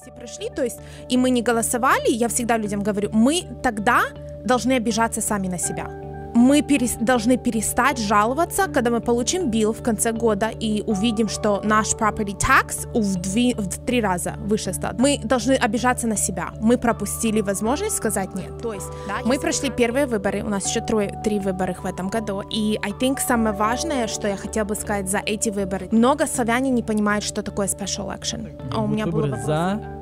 если пришли, то есть, и мы не голосовали, я всегда людям говорю, мы тогда должны обижаться сами на себя мы перес должны перестать жаловаться, когда мы получим билл в конце года и увидим, что наш property tax в, дви, в три раза выше стал. Мы должны обижаться на себя. Мы пропустили возможность сказать нет. То есть да, мы прошли первые выборы, у нас еще трое, три выборы в этом году. И I think самое важное, что я хотела бы сказать за эти выборы, много славяне не понимают, что такое special election. А у меня было за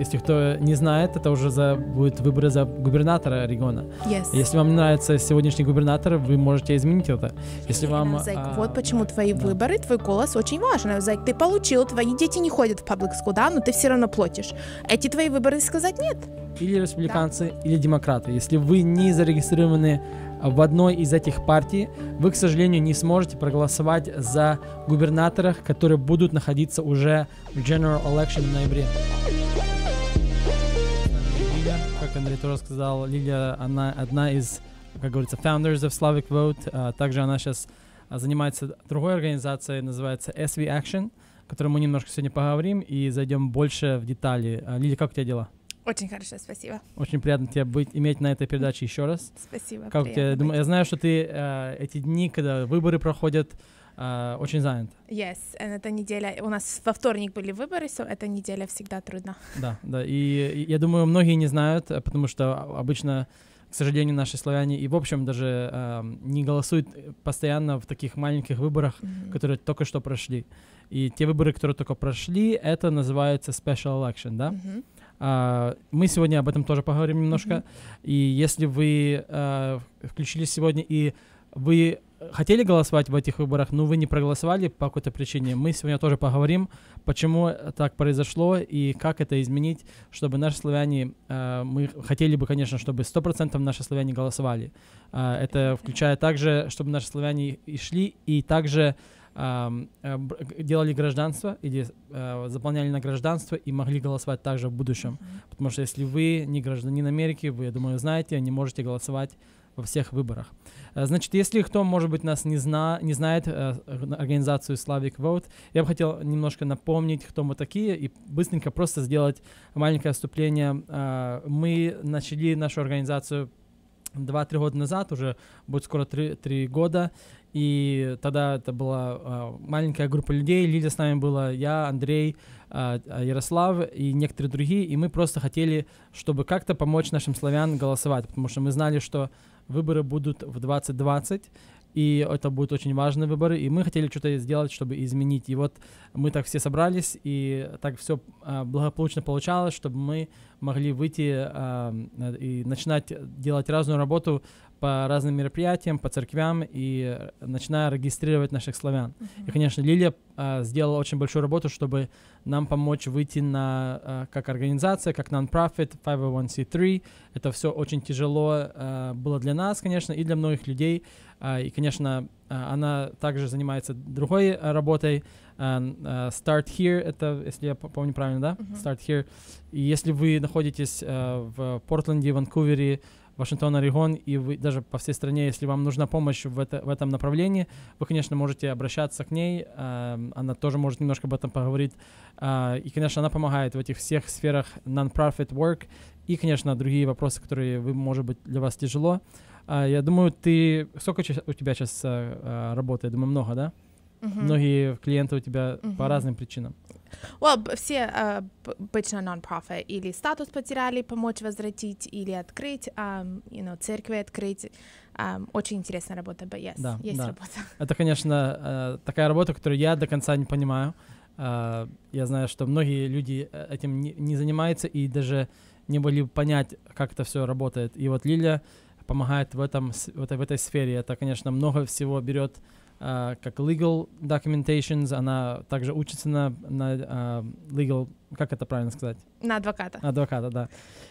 если кто не знает, это уже за, будет выборы за губернатора региона. Yes. Если вам не нравится сегодняшний губернатор, вы можете изменить это. Если Именно, вам... Зайк, а, вот почему да, твои да. выборы, твой голос очень важен. Зайк, ты получил, твои дети не ходят в паблик school, да, но ты все равно платишь. Эти твои выборы сказать нет. Или республиканцы, да. или демократы. Если вы не зарегистрированы в одной из этих партий, вы, к сожалению, не сможете проголосовать за губернаторов, которые будут находиться уже в General Election в ноябре. Андрей тоже сказал Лилия, она одна из, как говорится, founders of Slavic Vote. А также она сейчас а, занимается другой организацией, называется SV Action, о которой мы немножко сегодня поговорим и зайдем больше в детали. А, Лилия, как у тебя дела? Очень хорошо, спасибо. Очень приятно тебя быть, иметь на этой передаче еще раз. Спасибо. Как тебе? Я знаю, что ты э, эти дни, когда выборы проходят, Э, очень занят. Yes, это неделя, у нас во вторник были выборы, so эта неделя всегда трудна. Да, да, и, и я думаю, многие не знают, э, потому что обычно к сожалению, наши славяне и, в общем, даже э, не голосуют э, постоянно в таких маленьких выборах, mm-hmm. которые только что прошли. И те выборы, которые только прошли, это называется special election, да? Mm-hmm. Uh, мы сегодня об этом тоже поговорим немножко. Mm-hmm. И если вы uh, включились сегодня и вы хотели голосовать в этих выборах, но вы не проголосовали по какой-то причине. Мы сегодня тоже поговорим, почему так произошло и как это изменить, чтобы наши славяне, э, мы хотели бы, конечно, чтобы 100% наши славяне голосовали. Э, это включая также, чтобы наши славяне и шли, и также э, э делали гражданство или э, заполняли на гражданство и могли голосовать также в будущем. Потому что если вы не гражданин Америки, вы, я думаю, знаете, не можете голосовать во всех выборах. Э, значит, если кто, может быть, нас не, зна не знает, э, организацию Slavic Vote, я бы хотел немножко напомнить, кто мы такие, и быстренько просто сделать маленькое вступление. Э, мы начали нашу организацию 2-3 года назад, уже будет скоро 3, 3 года, и тогда это была маленькая группа людей, лидер с нами была я, Андрей, Ярослав и некоторые другие, и мы просто хотели, чтобы как-то помочь нашим славян голосовать, потому что мы знали, что Выборы будут в 2020, и это будут очень важные выборы, и мы хотели что-то сделать, чтобы изменить. И вот мы так все собрались, и так все а, благополучно получалось, чтобы мы могли выйти а, и начинать делать разную работу по разным мероприятиям, по церквям и э, начиная регистрировать наших славян. Uh-huh. И, конечно, Лилия а, сделала очень большую работу, чтобы нам помочь выйти на а, как организация, как non-profit, 501c3. Это все очень тяжело а, было для нас, конечно, и для многих людей. А, и, конечно, а, она также занимается другой а, работой. А, а, start Here, это, если я помню правильно, да? Uh-huh. Start Here. И если вы находитесь uh, в Портленде, Ванкувере, Вашингтон, Орегон, и вы даже по всей стране, если вам нужна помощь в, это, в этом направлении, вы, конечно, можете обращаться к ней, э, она тоже может немножко об этом поговорить, э, и, конечно, она помогает в этих всех сферах non-profit work и, конечно, другие вопросы, которые, вы, может быть, для вас тяжело. Э, я думаю, ты... Сколько у тебя сейчас э, э, работы? Я думаю, много, да? Угу. Многие клиенты у тебя угу. по разным причинам. Well, все uh, обычно нон-профит или статус потеряли, помочь возвратить или открыть, um, you know, церкви открыть. Um, очень интересная работа, but yes, да, есть да. работа. Это, конечно, э, такая работа, которую я до конца не понимаю. Я знаю, что многие люди э, этим не занимаются и даже не были понять, как это все работает. И вот Лилия помогает в, этом, в, этой, в этой сфере. Это, конечно, много всего берет Э, как legal documentations, она также учится на, на uh, legal, как это правильно сказать? На адвоката. На адвоката, да.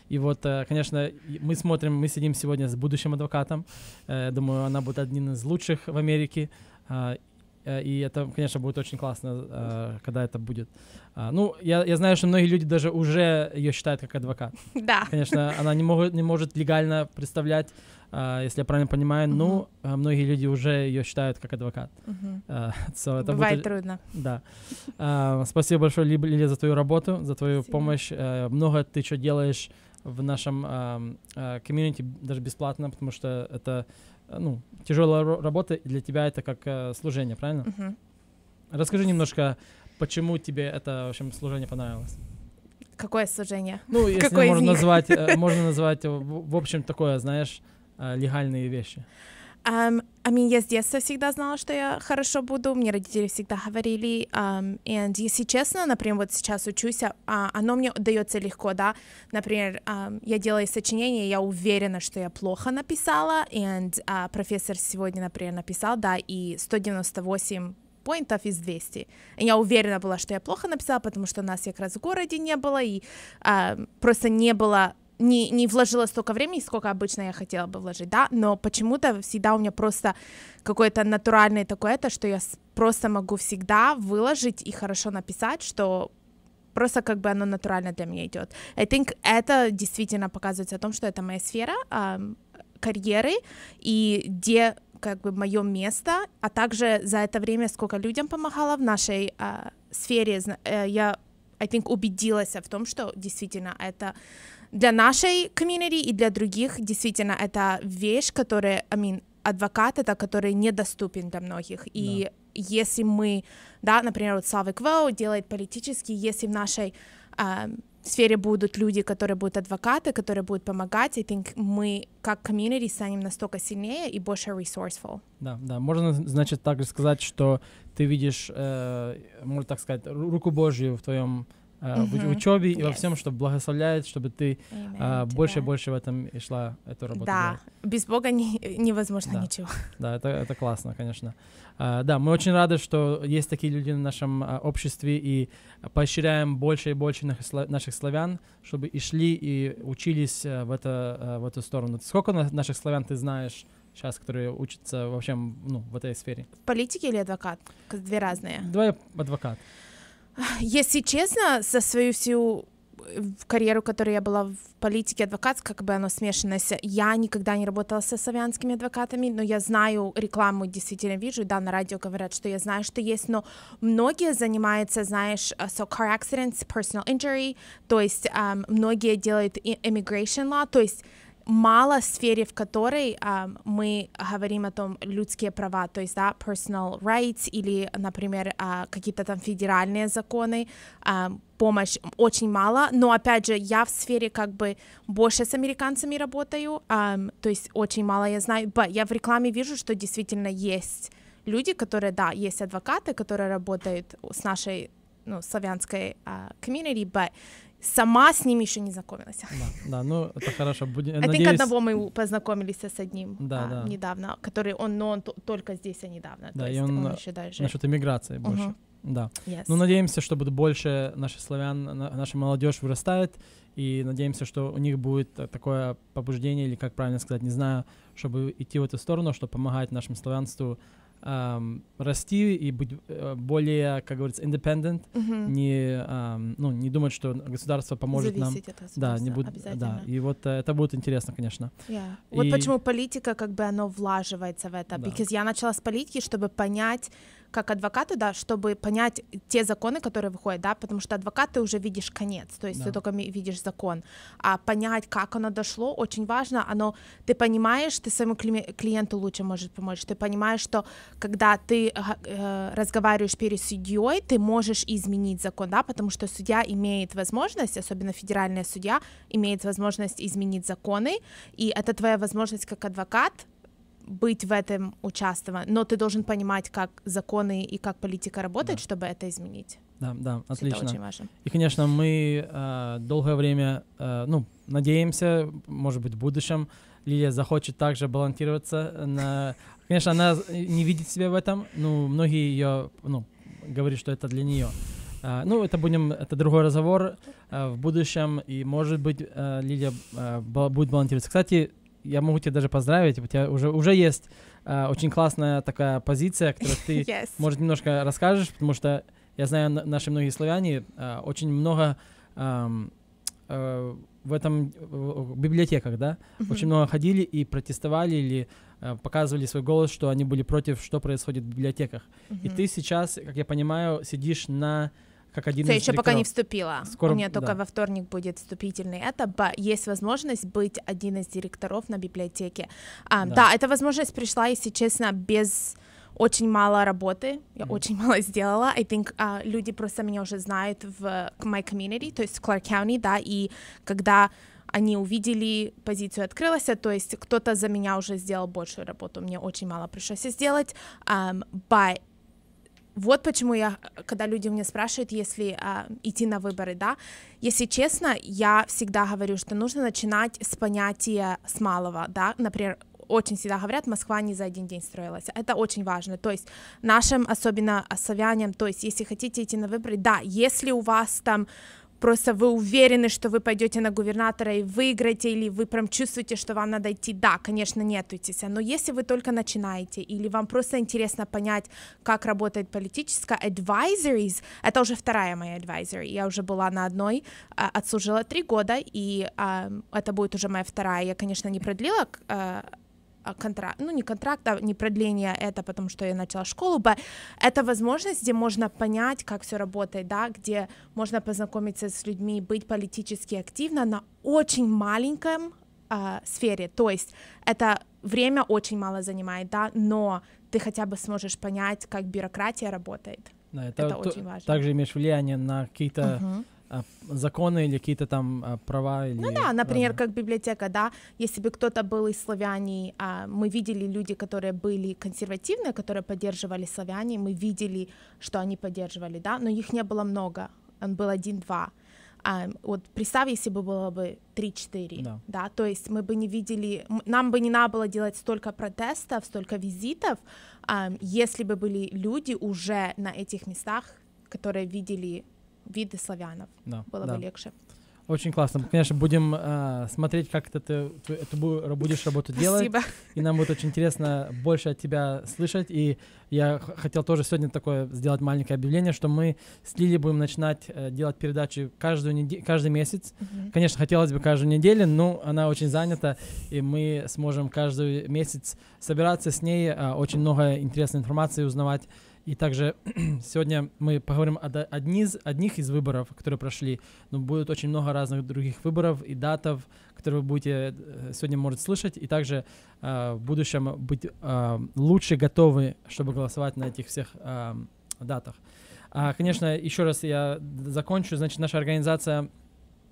И вот, uh, конечно, мы смотрим, мы сидим сегодня с будущим адвокатом. Uh, думаю, она будет одним из лучших в Америке. Uh, и это, конечно, будет очень классно, когда это будет. Ну, я, я знаю, что многие люди даже уже ее считают как адвокат. Да. Конечно, она не, могут, не может легально представлять а, если я правильно понимаю, uh-huh. ну, а, многие люди уже ее считают как адвокат. Uh-huh. So это Бывает будет... трудно. Да. Спасибо большое, Лили, за твою работу, за твою Спасибо. помощь. Много ты что делаешь в нашем комьюнити, даже бесплатно, потому что это, ну, тяжелая работа, и для тебя это как служение, правильно? Uh-huh. Расскажи немножко, почему тебе это, в общем, служение понравилось. Какое служение? Ну, если Какое э, можно назвать, можно назвать, в общем, такое, знаешь, а, легальные вещи? Um, I mean, я с детства всегда знала, что я хорошо буду, мне родители всегда говорили, um, and если честно, например, вот сейчас учусь, uh, оно мне дается легко, да, например, um, я делаю сочинение, я уверена, что я плохо написала, and uh, профессор сегодня, например, написал, да, и 198 поинтов из 200. Я уверена была, что я плохо написала, потому что нас как раз в городе не было, и а, просто не было не, не вложила столько времени, сколько обычно я хотела бы вложить, да, но почему-то всегда у меня просто какое-то натуральное такое это, что я просто могу всегда выложить и хорошо написать, что просто как бы оно натурально для меня идет. I think это действительно показывается о том, что это моя сфера эм, карьеры и где как бы мое место, а также за это время сколько людям помогала в нашей э, сфере, э, я I think убедилась в том, что действительно это для нашей комьюнити и для других действительно это вещь, которая, I mean, адвокат это, который недоступен для многих. И да. если мы, да, например, вот Слава Квоу делает политически, если в нашей э, сфере будут люди, которые будут адвокаты, которые будут помогать, I think мы как комьюнити станем настолько сильнее и больше resourceful. Да, да, можно, значит, также сказать, что ты видишь, э, можно так сказать, руку Божью в твоем uh в учебе yes. и во всем, чтобы благословляет, чтобы ты а, uh, больше и больше в этом и шла эту работу. Да, делать. без Бога не, невозможно да. ничего. Да, это, это классно, конечно. uh, да, мы очень рады, что есть такие люди в нашем uh, обществе и поощряем больше и больше наших, наших славян, чтобы и шли и учились а, в, это, а, в эту сторону. Сколько наших славян ты знаешь? сейчас, которые учатся вообще ну, в этой сфере. В политике или адвокат? Две разные. Давай адвокат. Если честно, за свою всю э, карьеру, в которой я была в политике адвокат, как бы оно смешанное. Я никогда не работала со славянскими адвокатами, но я знаю рекламу, действительно вижу, да, на радио говорят, что я знаю, что есть, но многие занимаются, знаешь, э, so car accidents, personal injury, то есть um, многие делают immigration law, то есть мало сфере, в которой а, мы говорим о том людские права, то есть да, personal rights или, например, а, какие-то там федеральные законы, а, помощь очень мало, но опять же я в сфере как бы больше с американцами работаю, а, то есть очень мало я знаю, но я в рекламе вижу, что действительно есть люди, которые, да, есть адвокаты, которые работают с нашей ну, славянской комьюнити, uh, но сама с ним еще не знакомилась. Да, да ну это хорошо. Будем, это надеюсь... к одного мы познакомились с одним да, а, да. недавно, который он, но он только здесь, а недавно. Да, то и он, он э, еще дальше. насчет иммиграции uh-huh. больше. Да. Yes. Ну, надеемся, что будет больше наших славян, наша молодежь вырастает, и надеемся, что у них будет э, такое побуждение, или как правильно сказать, не знаю, чтобы идти в эту сторону, чтобы помогать нашему славянству эм, расти и быть э, более, как говорится, independent, mm-hmm. не, эм, ну, не думать, что государство поможет Зависеть нам. От да, не будет, да. И вот э, это будет интересно, конечно. Yeah. И... Вот почему политика, как бы, она влаживается в это. Да. Because я начала с политики, чтобы понять как адвокаты, да, чтобы понять те законы, которые выходят, да, потому что адвокат ты уже видишь конец, то есть да. ты только видишь закон, а понять, как оно дошло, очень важно, оно, ты понимаешь, ты своему клиенту лучше может помочь, ты понимаешь, что когда ты э, разговариваешь перед судьей, ты можешь изменить закон, да, потому что судья имеет возможность, особенно федеральная судья, имеет возможность изменить законы, и это твоя возможность как адвокат быть в этом участвован, но ты должен понимать, как законы и как политика работает, да. чтобы это изменить. Да, да, отлично. Это очень важно. И, конечно, мы э, долгое время, э, ну, надеемся, может быть, в будущем Лилия захочет также балансироваться на... Конечно, она не видит себя в этом, но многие ее, ну, говорят, что это для нее. Uh, э, ну, это будем, это другой разговор uh, в будущем, и может быть uh, Лилия будет балансироваться. Кстати, я могу тебя даже поздравить, у тебя уже, уже есть э, очень классная такая позиция, которую ты, yes. может, немножко расскажешь, потому что я знаю, наши многие славяне э, очень много э, э, в этом в библиотеках, да, mm-hmm. очень много ходили и протестовали или э, показывали свой голос, что они были против, что происходит в библиотеках. Mm-hmm. И ты сейчас, как я понимаю, сидишь на как один Ты из еще директоров. пока не вступила. Скоро... У меня только да. во вторник будет вступительный этап. Есть возможность быть один из директоров на библиотеке. А, да. да, эта возможность пришла, если честно, без очень мало работы, я mm очень мало сделала. I think uh, люди просто меня уже знают в my community, то есть в Кларк Кауни, да, и когда они увидели, позицию открылась, то есть кто-то за меня уже сделал большую работу, мне очень мало пришлось сделать, um, but вот почему я, э, когда люди меня спрашивают, если э, идти на выборы, да, если честно, я всегда говорю, что нужно начинать с понятия с малого, да, например, очень всегда говорят, Москва не за один день строилась. Это очень важно. То есть нашим, особенно а, славянам, то есть если хотите идти на выборы, да, если у вас там просто вы уверены, что вы пойдете на губернатора и выиграете, или вы прям чувствуете, что вам надо идти, да, конечно, не нетуйтесь, но если вы только начинаете, или вам просто интересно понять, как работает политическая advisories, это уже вторая моя advisory, я уже была на одной, а, отслужила три года, и а, это будет уже моя вторая, я, конечно, не продлила а, а, контракт, ну не контракт, а не продление это, потому что я начала школу, б, это возможность, где можно понять, как все работает, да, где можно познакомиться с людьми, быть политически активно на очень маленьком э, сфере, то есть это время очень мало занимает, да, но ты хотя бы сможешь понять, как бюрократия работает. Да, это, это то, очень важно. Также имеешь влияние на какие-то uh-huh а, законы или какие-то там а, права? Или... Ну да, например, как библиотека, да, если бы кто-то был из славяне, а, мы видели люди, которые были консервативные, которые поддерживали славяне, мы видели, что они поддерживали, да, но их не было много, он был один-два. вот представь, если бы было бы три четыре да. да, то есть мы бы не видели, нам бы не надо было делать столько протестов, столько визитов, если бы были люди уже на этих местах, которые видели виды славянов. Да, Было да. бы легче. Очень классно. Конечно, будем э, смотреть, как ты, ты, ты эту будешь работу делать. Спасибо. И нам будет очень интересно больше от тебя слышать. И я хотел тоже сегодня такое сделать маленькое объявление, что мы с Лили будем начинать э, делать передачи каждую неделю каждый месяц. Угу. Конечно, хотелось бы каждую неделю, но она очень занята, и мы сможем каждый месяц собираться с ней, э, очень много интересной информации узнавать и также сегодня мы поговорим о одни из, одних из выборов, которые прошли, но будет очень много разных других выборов и датов, которые вы будете э, сегодня, может, слышать, и также э, в будущем быть э, лучше готовы, чтобы голосовать на этих всех э, датах. А, конечно, еще раз я закончу, значит, наша организация,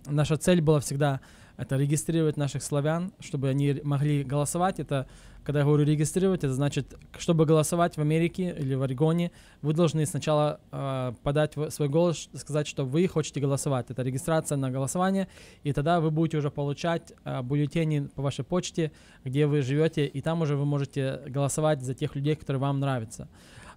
наша цель была всегда это регистрировать наших славян, чтобы они могли голосовать. Это, когда я говорю регистрировать, это значит, чтобы голосовать в Америке или в Орегоне, вы должны сначала э, подать свой голос, сказать, что вы хотите голосовать. Это регистрация на голосование, и тогда вы будете уже получать э, бюллетени по вашей почте, где вы живете, и там уже вы можете голосовать за тех людей, которые вам нравятся.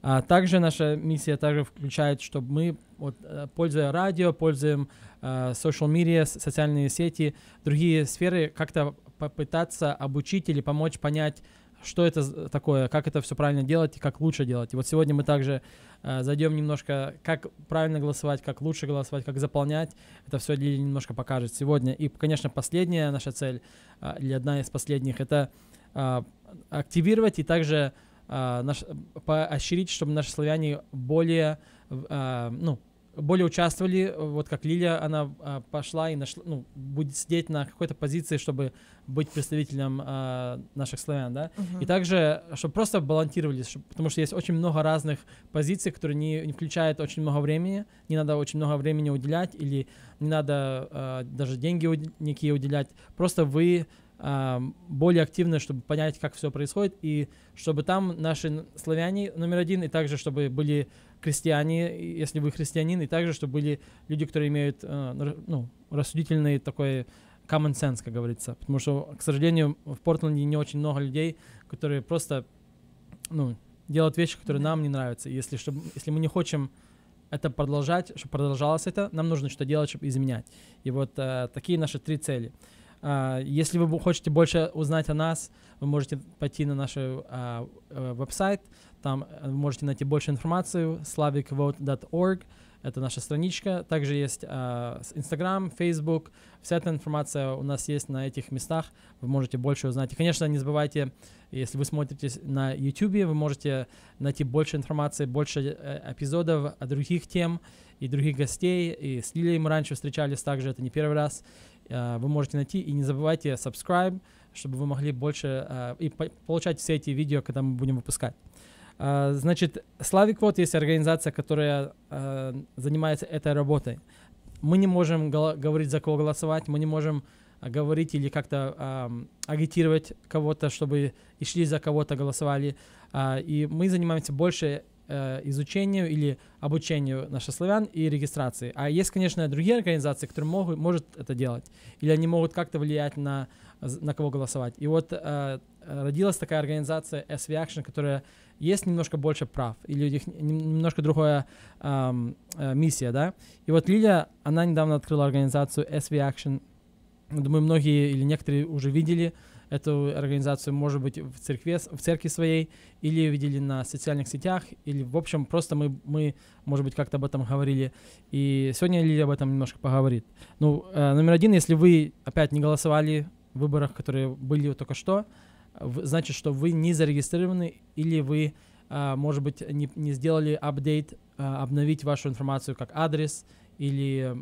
А также наша миссия также включает, чтобы мы, вот, э, пользуя радио, пользуем э, social media, социальные сети, другие сферы, как-то попытаться обучить или помочь понять, что это такое, как это все правильно делать и как лучше делать. И вот сегодня мы также э, зайдем немножко, как правильно голосовать, как лучше голосовать, как заполнять. Это все Лили немножко покажет сегодня. И, конечно, последняя наша цель, э, или одна из последних, это э, активировать и также а, наш, поощрить, чтобы наши славяне более, э, ну, более участвовали, вот как Лилия, она э, пошла и нашла, ну, будет сидеть на какой-то позиции, чтобы быть представителем э, наших славян, да, uh и также, чтобы просто балансировались, чтобы, потому что есть очень много разных позиций, которые не, не включают очень много времени, не надо очень много времени уделять или не надо э, даже деньги уд- некие уделять, просто вы более активно, чтобы понять, как все происходит, и чтобы там наши славяне номер один, и также чтобы были крестьяне, если вы христианин, и также чтобы были люди, которые имеют э, ну, рассудительный такой common sense, как говорится. Потому что, к сожалению, в Портленде не очень много людей, которые просто ну, делают вещи, которые нам не нравятся. если, чтобы, если мы не хотим это продолжать, чтобы продолжалось это, нам нужно что то делать, чтобы изменять. И вот э, такие наши три цели. Э, а, если вы хотите больше узнать о нас, вы можете пойти на наш а, э, веб-сайт, там э, вы можете найти больше информации, slavicvote.org, это наша страничка. Также есть Инстаграм, а, Facebook, вся эта информация у нас есть на этих местах, вы можете больше узнать. И, конечно, не забывайте, если вы смотрите на YouTube, вы можете найти больше информации, больше э, эпизодов о других тем и других гостей. И с Лилией мы раньше встречались также, это не первый раз. Э, вы можете найти. И не забывайте subscribe, чтобы вы могли больше э, и получать все эти видео, когда мы будем выпускать. Э, значит, Slavic вот есть организация, которая занимается этой работой. Мы не можем говорить, за кого голосовать, мы не можем говорить или как-то э, агитировать кого-то, чтобы и шли за кого-то, голосовали. Э, и мы занимаемся больше Э, изучению или обучению наших славян и регистрации. А есть, конечно, другие организации, которые могут, может это делать, или они могут как-то влиять на, на кого голосовать. И вот э, родилась такая организация s action которая есть немножко больше прав, или у них немножко другая эм, э, миссия, да. И вот Лилия, она недавно открыла организацию SV Action. Думаю, многие или некоторые уже видели эту организацию, может быть, в церкви, в церкви своей, или видели на социальных сетях, или, в общем, просто мы, мы может быть, как-то об этом говорили. И сегодня Лилия об этом немножко поговорит. Ну, э, номер один, если вы опять не голосовали в выборах, которые были только что, значит, что вы не зарегистрированы или вы, э, может быть, не, не сделали апдейт, э, обновить вашу информацию как адрес или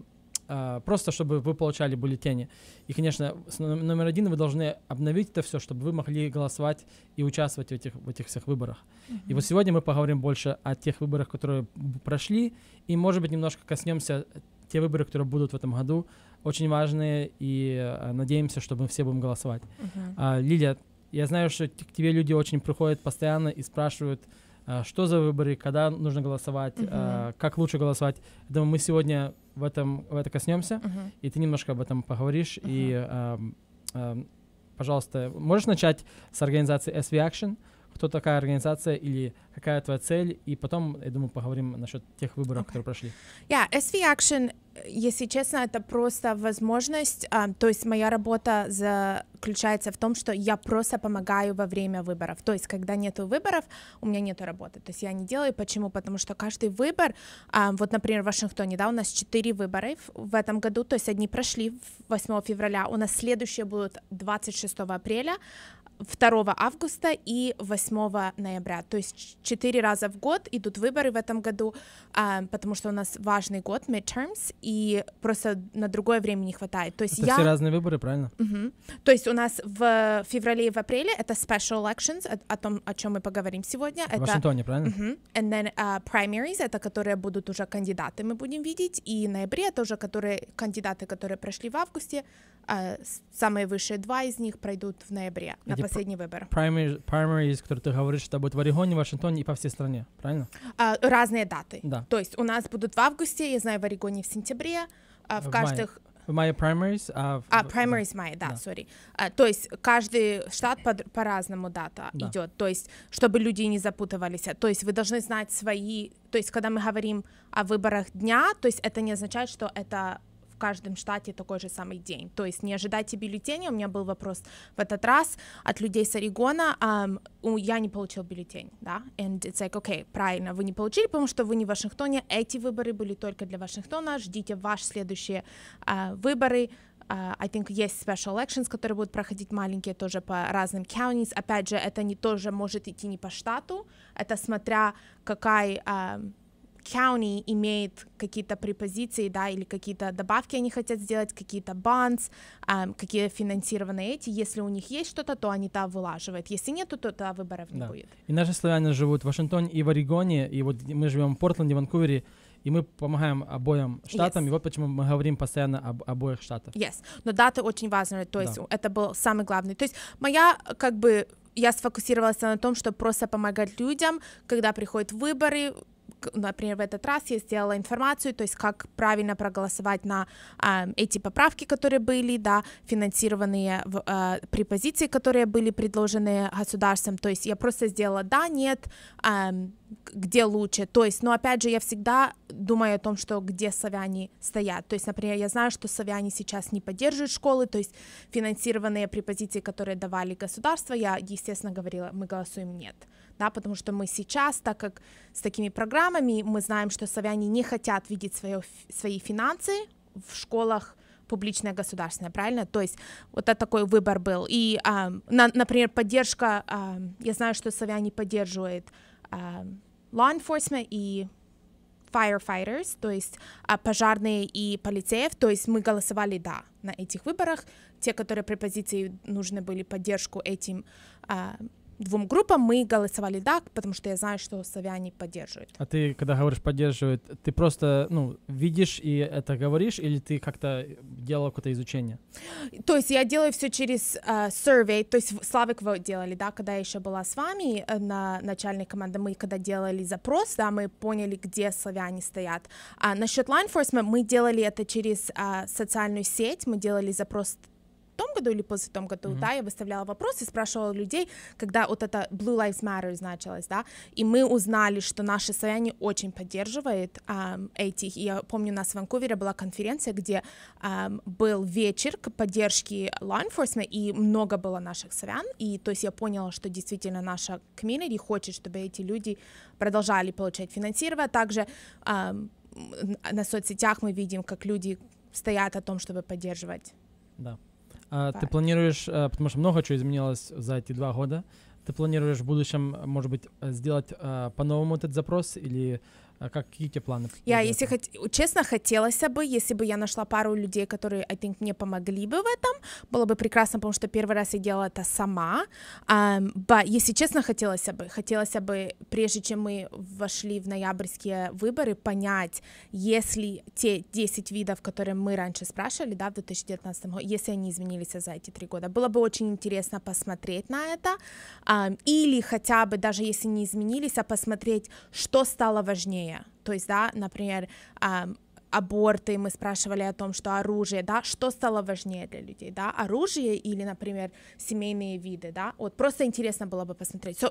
а, просто чтобы вы получали бюллетени. И, конечно, номер один вы должны обновить это все, чтобы вы могли голосовать и участвовать в этих, в этих всех выборах. Mm-hmm. И вот сегодня мы поговорим больше о тех выборах, которые прошли, и, может быть, немножко коснемся те выборы, которые будут в этом году, очень важные, и а, надеемся, что мы все будем голосовать. Mm-hmm. Лилия, я знаю, что к тебе люди очень приходят постоянно и спрашивают, а, что за выборы, когда нужно голосовать, Uh-huh. как лучше голосовать. Я думаю, мы сегодня в этом в это коснемся, Uh-huh. и ты немножко об этом поговоришь. Uh-huh. И, пожалуйста, можешь начать с организации SV Action? кто такая организация или какая твоя цель, и потом, я думаю, поговорим насчет тех выборов, okay. которые прошли. Yeah, SV Action, если честно, это просто возможность, то есть моя работа за заключается в том, что я просто помогаю во время выборов. То есть, когда нету выборов, у меня нету работы. То есть я не делаю. Почему? Потому что каждый выбор, а, вот, например, в Вашингтоне, да, у нас 4 выбора в этом году, то есть одни прошли 8 февраля, у нас следующие будут 26 апреля, 2 августа и 8 ноября. То есть четыре раза в год идут выборы в этом году, а, потому что у нас важный год, midterms, и просто на другое время не хватает. То есть это я... все разные выборы, правильно? Угу. То есть у нас в феврале и в апреле это special elections, о, о том, о чем мы поговорим сегодня. В это... Вашингтоне, правильно? Угу. And then uh, primaries, это которые будут уже кандидаты, мы будем видеть, и ноябре это уже которые, кандидаты, которые прошли в августе, uh, самые высшие два из них пройдут в ноябре. Эти последний выбор. Primary, primaries, которые ты говоришь, это будет в Орегоне, Вашингтоне и по всей стране, правильно? А, разные даты. Да. То есть у нас будут в августе, я знаю, в Орегоне в сентябре, а в, в каждых... Мае. В мае primaries, а... В... А, primaries мае, да, сори. Да. А, то есть каждый штат под, по-разному дата да. идет, то есть чтобы люди не запутывались. То есть вы должны знать свои... То есть когда мы говорим о выборах дня, то есть это не означает, что это каждом штате такой же самый день. То есть не ожидайте бюллетени. У меня был вопрос в этот раз от людей с Орегона. Um, я не получил бюллетень, да? And it's like, okay, правильно, вы не получили, потому что вы не в Вашингтоне. Эти выборы были только для Вашингтона. Ждите ваши следующие uh, выборы. Uh, I think есть special elections, которые будут проходить маленькие тоже по разным counties. Опять же, это не тоже может идти не по штату, это смотря какая uh, county имеет какие-то препозиции, да, или какие-то добавки они хотят сделать, какие-то банс, эм, какие финансированные эти. Если у них есть что-то, то они там вылаживают. Если нет, то тогда выборов не да. будет. И наши славяне живут в Вашингтоне и в Орегоне, и вот мы живем в Портленде, Ванкувере, и мы помогаем обоим штатам, yes. и вот почему мы говорим постоянно об обоих штатах. Yes, но даты очень важная, то есть да. это был самый главный. То есть моя, как бы, я сфокусировалась на том, чтобы просто помогать людям, когда приходят выборы, например, в этот раз я сделала информацию, то есть как правильно проголосовать на э, эти поправки, которые были, да, финансированные в, э, при позиции, которые были предложены государством. То есть я просто сделала да, нет, э, где лучше. То есть, но опять же, я всегда думаю о том, что где славяне стоят. То есть, например, я знаю, что славяне сейчас не поддерживают школы, то есть финансированные препозиции, которые давали государство, я, естественно, говорила, мы голосуем нет. Да, потому что мы сейчас, так как с такими программами, мы знаем, что славяне не хотят видеть свое, свои финансы в школах, публичное государственное, правильно? То есть вот это такой выбор был. И, а, на, например, поддержка, а, я знаю, что славяне поддерживают law enforcement и firefighters, то есть а, пожарные и полицеев, то есть мы голосовали «да» на этих выборах. Те, которые при позиции нужны были поддержку этим двум группам мы голосовали так, потому что я знаю, что славяне поддерживают. А ты, когда говоришь поддерживают, ты просто ну, видишь и это говоришь, или ты как-то делал какое-то изучение? То есть я делаю все через э, survey, то есть Славик вы делали, да, когда я еще была с вами э, на начальной команде, мы когда делали запрос, да, мы поняли, где славяне стоят. А насчет law enforcement мы делали это через э, социальную сеть, мы делали запрос том году или после том году, mm-hmm. да, я выставляла вопросы, спрашивала людей, когда вот это Blue Lives Matter значилось, да, и мы узнали, что наше состояние очень поддерживает эм, этих. И я помню, у нас в Ванкувере была конференция, где эм, был вечер к поддержке law enforcement, и много было наших славян, и то есть я поняла, что действительно наша community хочет, чтобы эти люди продолжали получать финансирование, также эм, на соцсетях мы видим, как люди стоят о том, чтобы поддерживать. Да. А, ты планируешь, э, потому что много чего изменилось за эти два года, ты планируешь в будущем, может быть, э, сделать э, по-новому этот запрос или а какие те планы? Я, если хот... честно, хотелось бы, если бы я нашла пару людей, которые, I think, мне помогли бы в этом, было бы прекрасно, потому что первый раз я делала это сама. Um, but, если честно, хотелось бы, хотелось бы, прежде чем мы вошли в ноябрьские выборы, понять, если те 10 видов, которые мы раньше спрашивали, да, в 2019 году, если они изменились за эти три года. Было бы очень интересно посмотреть на это, um, или хотя бы, даже если не изменились, а посмотреть, что стало важнее то есть, да, например, аборты, мы спрашивали о том, что оружие, да, что стало важнее для людей, да, оружие или, например, семейные виды, да, вот просто интересно было бы посмотреть. So,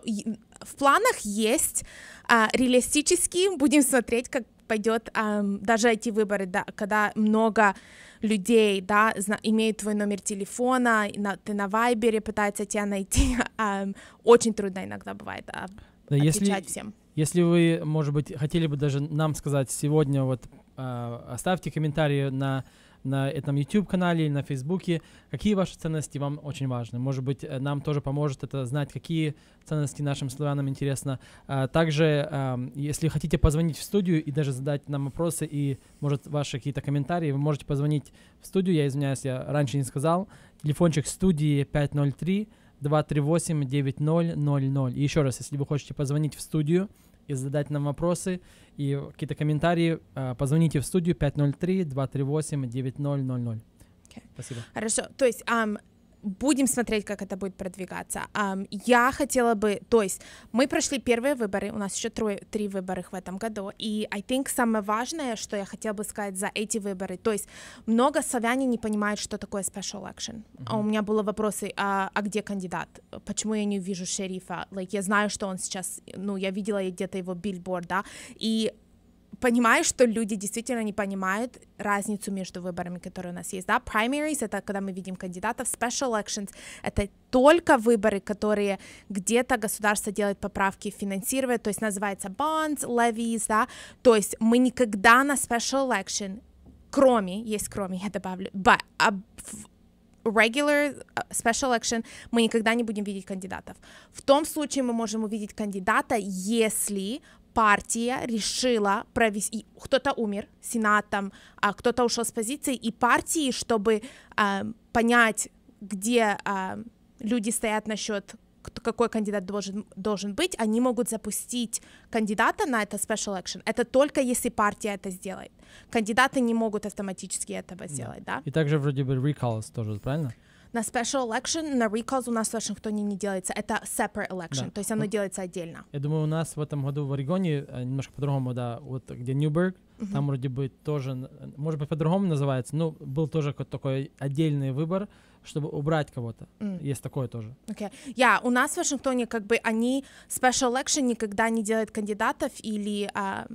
в планах есть а, реалистические, будем смотреть, как пойдет а, даже эти выборы, да, когда много людей, да, зна- имеют твой номер телефона, на, ты на Вайбере пытается тебя найти, а, очень трудно иногда бывает а, да, отвечать если... всем. Если вы, может быть, хотели бы даже нам сказать сегодня, вот а, оставьте комментарии на на этом YouTube-канале или на Фейсбуке, какие ваши ценности вам очень важны. Может быть, э, нам тоже поможет это знать, какие ценности нашим славянам интересно. А также, а, если хотите позвонить в студию и даже задать нам вопросы и, может, ваши какие-то комментарии, вы можете позвонить в студию. Я извиняюсь, я раньше не сказал. Телефончик студии 503 238 9000. И еще раз, если вы хотите позвонить в студию, и задать нам вопросы и какие-то комментарии, а, позвоните в студию 503-238-9000. Okay. Спасибо. Хорошо. То есть um, будем смотреть, как это будет продвигаться. Я хотела бы, то есть мы прошли первые выборы, у нас еще трое, три выборы в этом году, и I think самое важное, что я хотела бы сказать за эти выборы, то есть много славяне не понимают, что такое special election. Mm-hmm. у меня были вопросы, а, а где кандидат? Почему я не вижу шерифа? Like, я знаю, что он сейчас, ну, я видела где-то его бильборд, да, и понимаю, что люди действительно не понимают разницу между выборами, которые у нас есть. Да? Primaries — это когда мы видим кандидатов, special elections — это только выборы, которые где-то государство делает поправки, финансирует, то есть называется bonds, levies, да, то есть мы никогда на special election, кроме, есть кроме, я добавлю, but, а, regular а, special election мы никогда не будем видеть кандидатов. В том случае мы можем увидеть кандидата, если партия решила провести, кто-то умер, сенат там, а кто-то ушел с позиции, и партии, чтобы а, понять, где а, люди стоят насчет какой кандидат должен, должен быть, они могут запустить кандидата на это special election. Это только если партия это сделает. Кандидаты не могут автоматически этого да. сделать, да? И также вроде бы recalls тоже, правильно? На special election, на recalls у нас в Вашингтоне не делается. Это separate election, да. то есть оно вот. делается отдельно. Я думаю, у нас в этом году в Орегоне э, немножко по-другому, да, вот где Ньюберг, угу. там вроде бы тоже, может быть, по-другому называется, но был тоже какой такой отдельный выбор, чтобы убрать кого-то. Mm. Есть такое тоже. Окей. Okay. Yeah, у нас в Вашингтоне как бы они special election никогда не делают кандидатов или... А,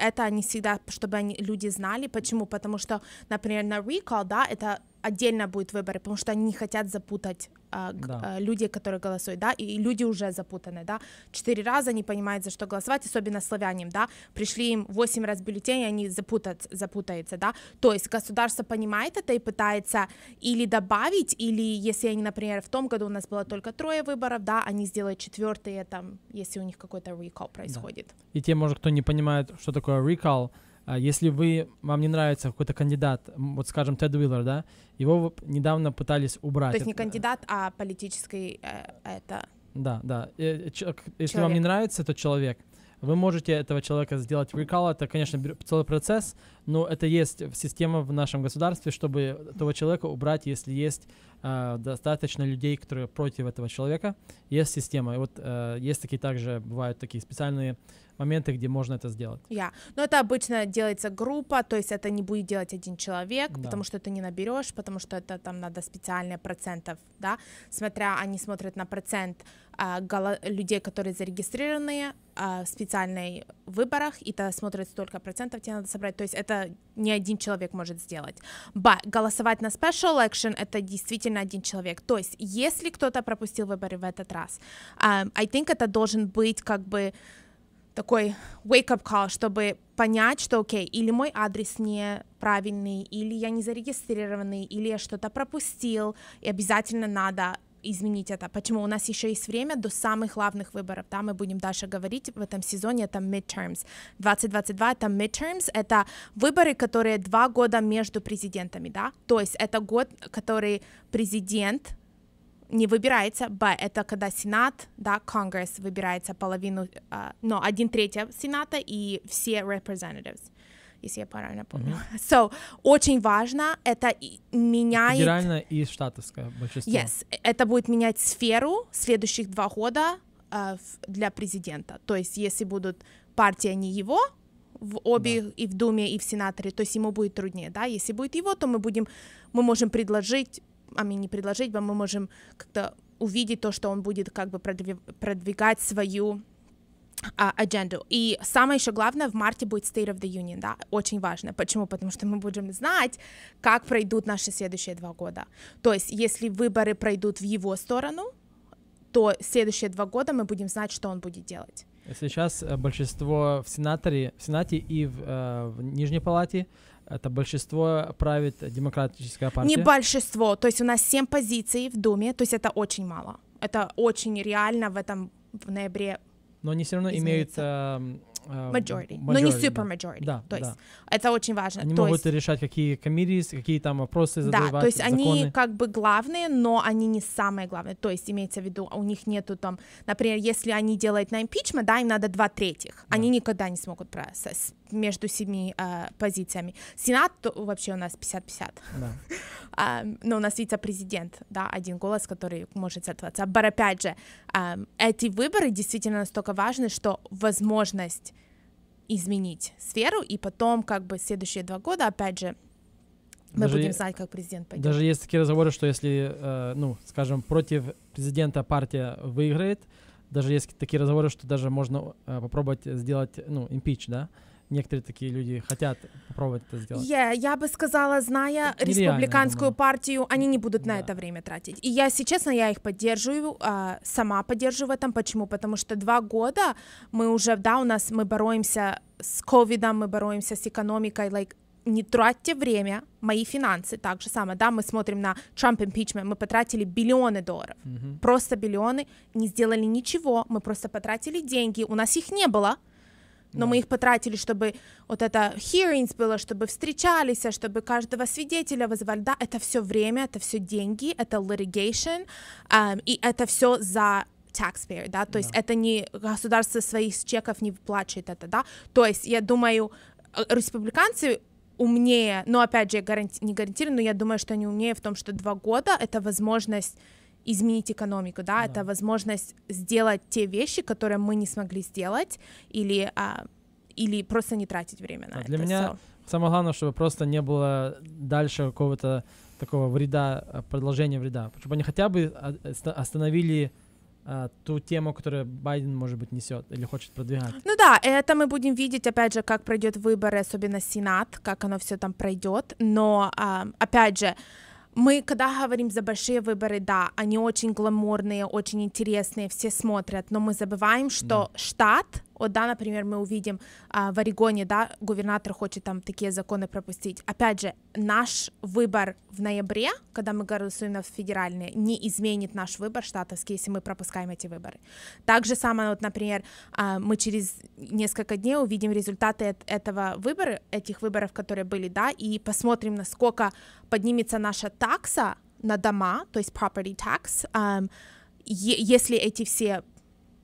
это они всегда, чтобы они, люди знали. Почему? Потому что, например, на recall, да, это отдельно будут выборы, потому что они не хотят запутать э, да. э, а, людей, которые голосуют, да, и, люди уже запутаны, да, четыре раза не понимают, за что голосовать, особенно славянам, да, пришли им восемь раз бюллетени, они запутат, запутаются, да, то есть государство понимает это и пытается или добавить, или если они, например, в том году у нас было только трое выборов, да, они сделают четвертые там, если у них какой-то recall происходит. Да. И те, может, кто не понимает, что такое recall, а если вы, вам не нравится какой-то кандидат, вот скажем, Тед Уиллер, да, его недавно пытались убрать. То есть не э, кандидат, а политический э, это... Да, да. Э, если человек. вам не нравится этот человек, вы можете этого человека сделать recall, это, конечно, целый процесс, но это есть система в нашем государстве, чтобы этого человека убрать, если есть э, достаточно людей, которые против этого человека. Есть система. И вот э, есть такие также, бывают такие специальные моменты, где можно это сделать. Я. Yeah. Но это обычно делается группа, то есть это не будет делать один человек, да. потому что это не наберешь, потому что это там надо специальные процентов, да. Смотря они смотрят на процент а, людей, которые зарегистрированы а, в специальных выборах, и тогда смотрят столько процентов, тебе надо собрать. То есть это не один человек может сделать. But голосовать на special election — это действительно один человек. То есть если кто-то пропустил выборы в этот раз, um, I think это должен быть как бы такой wake-up call, чтобы понять, что, окей, okay, или мой адрес неправильный, или я не зарегистрированный, или я что-то пропустил, и обязательно надо изменить это. Почему? У нас еще есть время до самых главных выборов. Да, мы будем дальше говорить в этом сезоне, это midterms. 2022 это midterms, это выборы, которые два года между президентами, да. То есть это год, который президент не выбирается, б, это когда Сенат, да, Конгресс выбирается половину, uh, но один треть Сената и все representatives если я правильно помню. Mm-hmm. So, очень важно, это меняет... Федеральное и штатовское большинство. Yes, это будет менять сферу следующих два года э, для президента. То есть, если будут партия а не его, в обе да. и в Думе, и в Сенаторе, то есть ему будет труднее, да, если будет его, то мы будем, мы можем предложить, а мы не предложить, а мы можем как-то увидеть то, что он будет как бы продвигать свою агенду. И самое еще главное, в марте будет State of the Union, да, очень важно. Почему? Потому что мы будем знать, как пройдут наши следующие два года. То есть, если выборы пройдут в его сторону, то следующие два года мы будем знать, что он будет делать. Сейчас э, большинство в сенаторе, в сенате и в, э, в нижней палате это большинство правит демократическая партия. Не большинство, то есть у нас семь позиций в Думе, то есть это очень мало. Это очень реально в этом в ноябре но они все равно имеют... Э, эм, majority. Эм, majority. Но не super majority. Да, то есть да. это очень важно. Они то могут есть... решать, какие комиссии, какие там вопросы задавать, Да, то есть законы. они как бы главные, но они не самые главные. То есть имеется в виду, у них нету там, например, если они делают на импичмент, да, им надо два третьих. Да. Они никогда не смогут между семи а, позициями. Сенат то, вообще у нас 50-50. Да. А, но у нас вице-президент, да, один голос, который может сорваться. Бар опять же, а, эти выборы действительно настолько важны, что возможность изменить сферу, и потом как бы следующие два года, опять же, мы даже будем знать, как президент пойдет. Даже есть такие разговоры, что если, э, ну, скажем, против президента партия выиграет, даже есть такие разговоры, что даже можно э, попробовать сделать, ну, импич, да, некоторые такие люди хотят попробовать это сделать. Yeah, я бы сказала, зная это республиканскую партию, они не будут да. на это время тратить. И я, если честно, я их поддерживаю, а, сама поддерживаю в этом. Почему? Потому что два года мы уже, да, у нас мы бороемся с ковидом, мы бороемся с экономикой, like, не тратьте время, мои финансы, так же самое, да, мы смотрим на Trump impeachment, мы потратили биллионы долларов, mm-hmm. просто биллионы, не сделали ничего, мы просто потратили деньги, у нас их не было, но мы их потратили, чтобы вот это hearings было, чтобы встречались, а чтобы каждого свидетеля вызвали. Да, это все время, это все деньги, это litigation, um, и это все за taxpayer, да, то есть это не государство своих чеков не выплачивает это, да, то есть я думаю, э, республиканцы умнее, но опять же, гаранти- не гарантирую но я думаю, что они умнее в том, что два года это возможность изменить экономику, да, да. это возможность сделать те вещи, которые мы не смогли сделать, или, а, или просто не тратить время на да, это. Для меня so. самое главное, чтобы просто не было дальше какого-то такого вреда, э, продолжения вреда, чтобы они хотя бы остановили а, ту тему, которую Байден, может быть, несет или хочет продвигать. Ну да, это мы будем видеть, опять же, как пройдет выборы, особенно Сенат, как оно все там пройдет. Но, а, опять же, мы, когда говорим за большие выборы, да, они очень гламурные, очень интересные, все смотрят, но мы забываем, что да. штат вот, да, например, мы увидим а, в Орегоне, да, губернатор хочет там такие законы пропустить. Опять же, наш выбор в ноябре, когда мы голосуем на федеральные, не изменит наш выбор штатовский, если мы пропускаем эти выборы. Так же самое, вот, например, а, мы через несколько дней увидим результаты этого выбора, этих выборов, которые были, да, и посмотрим, насколько поднимется наша такса на дома, то есть property tax, um, если эти все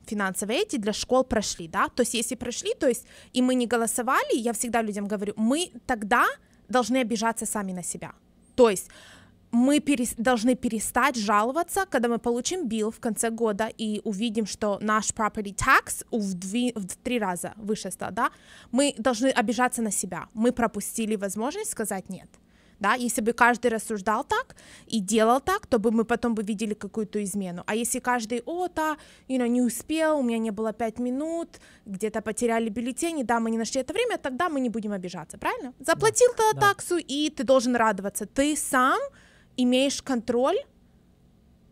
финансовые эти для школ прошли, да, то есть если прошли, то есть и мы не голосовали, я всегда людям говорю, мы тогда должны обижаться сами на себя, то есть мы перес, должны перестать жаловаться, когда мы получим билл в конце года и увидим, что наш property tax в, дви, в три раза выше стал, да, мы должны обижаться на себя, мы пропустили возможность сказать нет, да, если бы каждый рассуждал так и делал так, то бы мы потом бы видели какую-то измену. А если каждый, о, да, you know, не успел, у меня не было пять минут, где-то потеряли бюллетени, да, мы не нашли это время, тогда мы не будем обижаться, правильно? Заплатил да, ты да. таксу, и ты должен радоваться. Ты сам имеешь контроль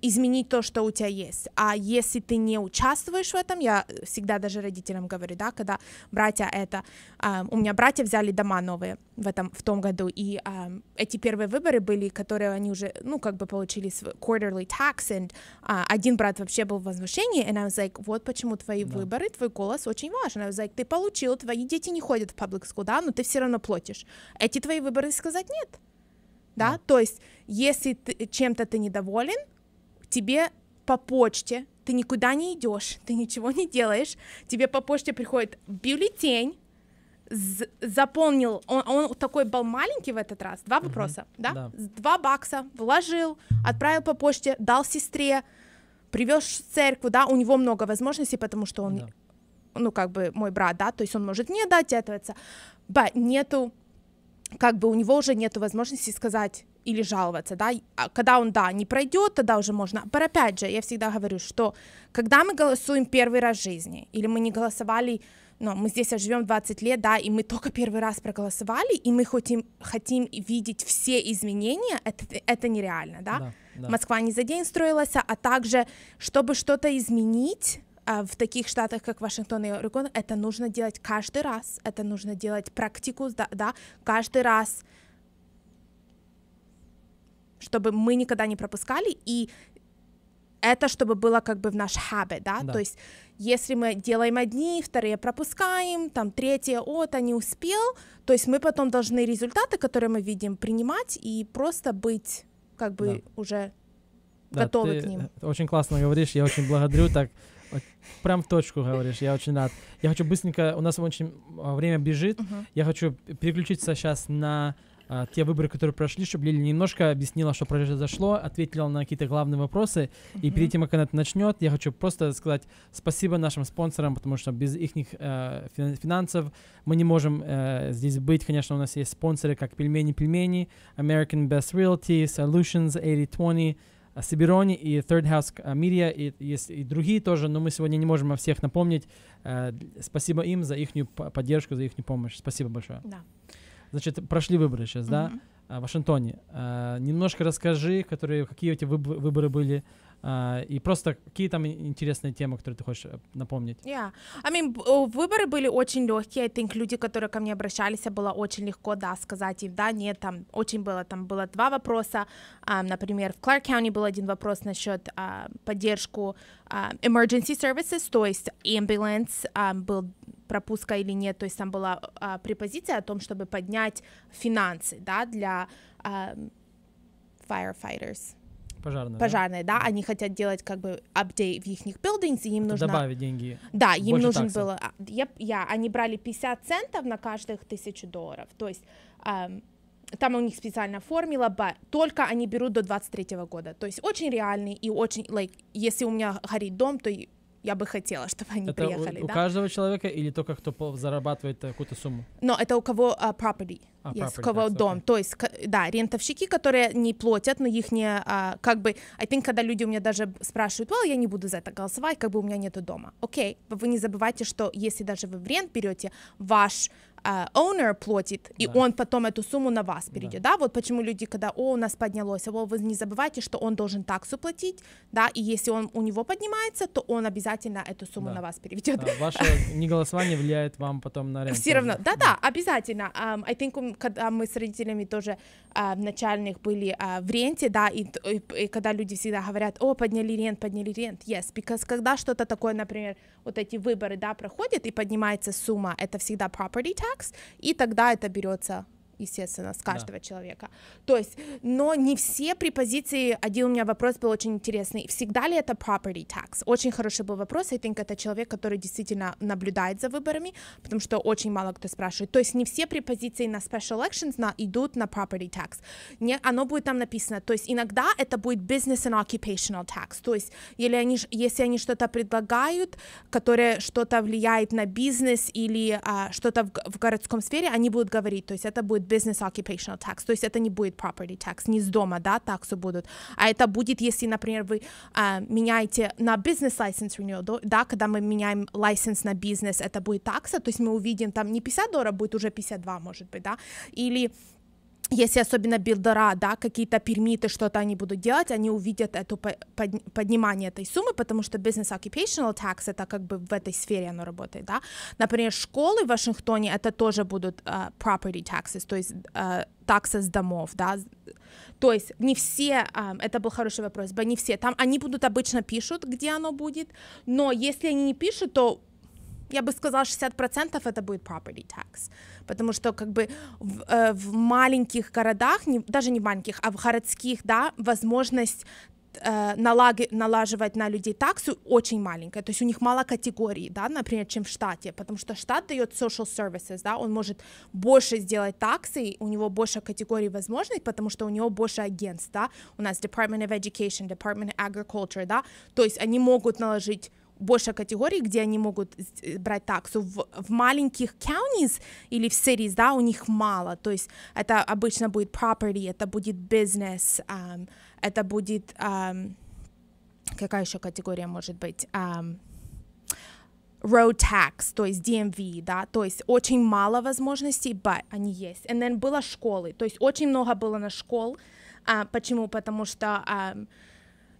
изменить то, что у тебя есть. А если ты не участвуешь в этом, я всегда даже родителям говорю, да, когда братья это, э, у меня братья взяли дома новые в этом в том году, и э, эти первые выборы были, которые они уже, ну, как бы получили quarterly tax, and э, один брат вообще был в возмущении, and I was like, вот почему твои да. выборы, твой голос очень важен. I was like, ты получил, твои дети не ходят в public school, да, но ты все равно платишь. Эти твои выборы сказать нет. Да? да, то есть, если ты, чем-то ты недоволен, тебе по почте, ты никуда не идешь, ты ничего не делаешь, тебе по почте приходит бюллетень, заполнил, он, он такой был маленький в этот раз, два вопроса, да? да? Два бакса вложил, отправил по почте, дал сестре, привез в церковь, да, у него много возможностей, потому что он, да. ну, как бы мой брат, да, то есть он может не дать этого, нету, как бы у него уже нету возможности сказать, или жаловаться, да, а когда он, да, не пройдет, тогда уже можно, но опять же, я всегда говорю, что когда мы голосуем первый раз в жизни, или мы не голосовали, но ну, мы здесь живем 20 лет, да, и мы только первый раз проголосовали, и мы хотим, хотим видеть все изменения, это, это нереально, да? Да, да, Москва не за день строилась, а также, чтобы что-то изменить, а, в таких штатах, как Вашингтон и Орегон, это нужно делать каждый раз, это нужно делать практику, да, да каждый раз, чтобы мы никогда не пропускали, и это чтобы было как бы в наш хабе да? да, то есть если мы делаем одни, вторые пропускаем, там третье, о, это а не успел, то есть мы потом должны результаты, которые мы видим, принимать и просто быть как бы да. уже да, готовы ты к ним. Очень классно говоришь, я очень благодарю, так прям в точку говоришь, я очень рад. Я хочу быстренько, у нас очень а, время бежит, я хочу переключиться сейчас на а, те выборы, которые прошли, чтобы Лили немножко объяснила, что произошло, ответила на какие-то главные вопросы. Mm-hmm. И перед тем, как она это начнет, я хочу просто сказать спасибо нашим спонсорам, потому что без их э, финансов мы не можем э, здесь быть. Конечно, у нас есть спонсоры, как пельмени-пельмени, American Best Realty, Solutions 8020, Сибирони и Third House Media, и есть и другие тоже, но мы сегодня не можем о всех напомнить. Э, спасибо им за их поддержку, за их помощь. Спасибо большое. Да. Значит, прошли выборы сейчас, да, а, в Вашингтоне. А, немножко расскажи, которые, какие эти выборы были, Uh, и просто какие там интересные темы, которые ты хочешь э, напомнить? Yeah. I mean, выборы были очень легкие. I think люди, которые ко мне обращались, было очень легко, да, сказать им, да, нет, там очень было, там было два вопроса. Um, например, в Кларк Кауни был один вопрос насчет uh, поддержку uh, emergency services, то есть ambulance um, был пропуска или нет, то есть там была а, препозиция о том, чтобы поднять финансы, да, для а, firefighters. Пожарные. Пожарные, да? да, они хотят делать как бы апдейт в их билдингс, и им Это нужно... Добавить деньги. Да, им нужен такса. было... А, я, я, они брали 50 центов на каждых тысячу долларов, то есть... Эм, там у них специальная формула, только они берут до 23 года. То есть очень реальный и очень, like, если у меня горит дом, то я бы хотела, чтобы они это приехали. У, да? у каждого человека или только кто зарабатывает э, какую-то сумму? Но это у кого uh, property, а, есть, property, у кого да, дом. Okay. То есть, да, рентовщики, которые не платят, но их не, uh, как бы, I think, когда люди у меня даже спрашивают, well, я не буду за это голосовать, как бы у меня нету дома. Окей, okay. вы не забывайте, что если даже вы в рент берете, ваш Э, owner платит, да. и он потом эту сумму на вас перейдет, да. да, вот почему люди, когда, о, у нас поднялось, о, вы не забывайте, что он должен таксу платить, да, и если он у него поднимается, то он обязательно эту сумму да. на вас переведет. А, ваше неголосование влияет вам потом на рент. Все равно, да-да, обязательно. Um, I think, когда мы с родителями тоже uh, начальных были uh, в ренте, да, и, и, и когда люди всегда говорят, о, подняли рент, подняли рент, yes, because когда что-то такое, например, вот эти выборы, да, проходят и поднимается сумма, это всегда property tax, и тогда это берется естественно, с каждого да. человека. То есть, но не все при позиции, один у меня вопрос был очень интересный, всегда ли это property tax? Очень хороший был вопрос, я think это человек, который действительно наблюдает за выборами, потому что очень мало кто спрашивает. То есть не все при позиции на special elections на, идут на property tax. Не, оно будет там написано. То есть иногда это будет business and occupational tax. То есть или они, если они что-то предлагают, которое что-то влияет на бизнес или а, что-то в, в городском сфере, они будут говорить. То есть это будет будет business occupational tax, то есть это не будет property tax, не с дома, да, таксы будут, а это будет, если, например, вы э, меняете на business license renewal, да, когда мы меняем license на бизнес, это будет такса, то есть мы увидим там не 50 долларов, будет уже 52, может быть, да, или если особенно билдера, да, какие-то пермиты, что-то они будут делать, они увидят это поднимание этой суммы, потому что business occupational tax это как бы в этой сфере оно работает, да. Например, школы в Вашингтоне это тоже будут uh, property taxes, то есть uh, с домов, да. То есть не все, um, это был хороший вопрос, но не все. Там они будут обычно пишут, где оно будет, но если они не пишут, то я бы сказала, 60% это будет property tax, потому что как бы в, э, в маленьких городах, не, даже не в маленьких, а в городских, да, возможность э, налаг, налаживать на людей таксу очень маленькая, то есть у них мало категорий, да, например, чем в штате, потому что штат дает social services, да, он может больше сделать таксы, у него больше категорий возможностей, потому что у него больше агентств, да, у нас Department of Education, Department of Agriculture, да, то есть они могут наложить больше категорий, где они могут э, брать таксу. В, в маленьких counties или в cities, да, у них мало. То есть это обычно будет property, это будет business, um, это будет... Um, какая еще категория может быть? Um, road tax, то есть DMV, да, то есть очень мало возможностей, but они есть. And then было школы, то есть очень много было на школ. Uh, почему? Потому что... Um,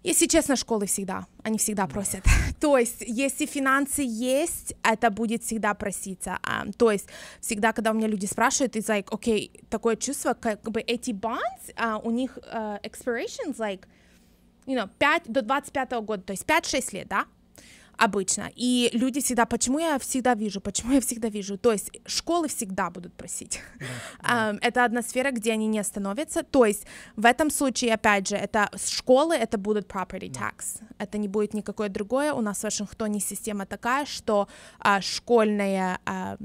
если честно, школы всегда, они всегда просят. то есть, если финансы есть, это будет всегда проситься. Um, то есть, всегда, когда у меня люди спрашивают, it's like, окей, okay, такое чувство, как бы эти bonds, uh, у них uh, expirations, like, you know, 5 до 25 года, то есть 5-6 лет, да? обычно. И люди всегда, почему я всегда вижу, почему я всегда вижу. То есть школы всегда будут просить. Да, да. Это одна сфера, где они не остановятся. То есть в этом случае, опять же, это школы, это будут property да. tax. Это не будет никакое другое. У нас в Вашингтоне система такая, что а, школьная... А,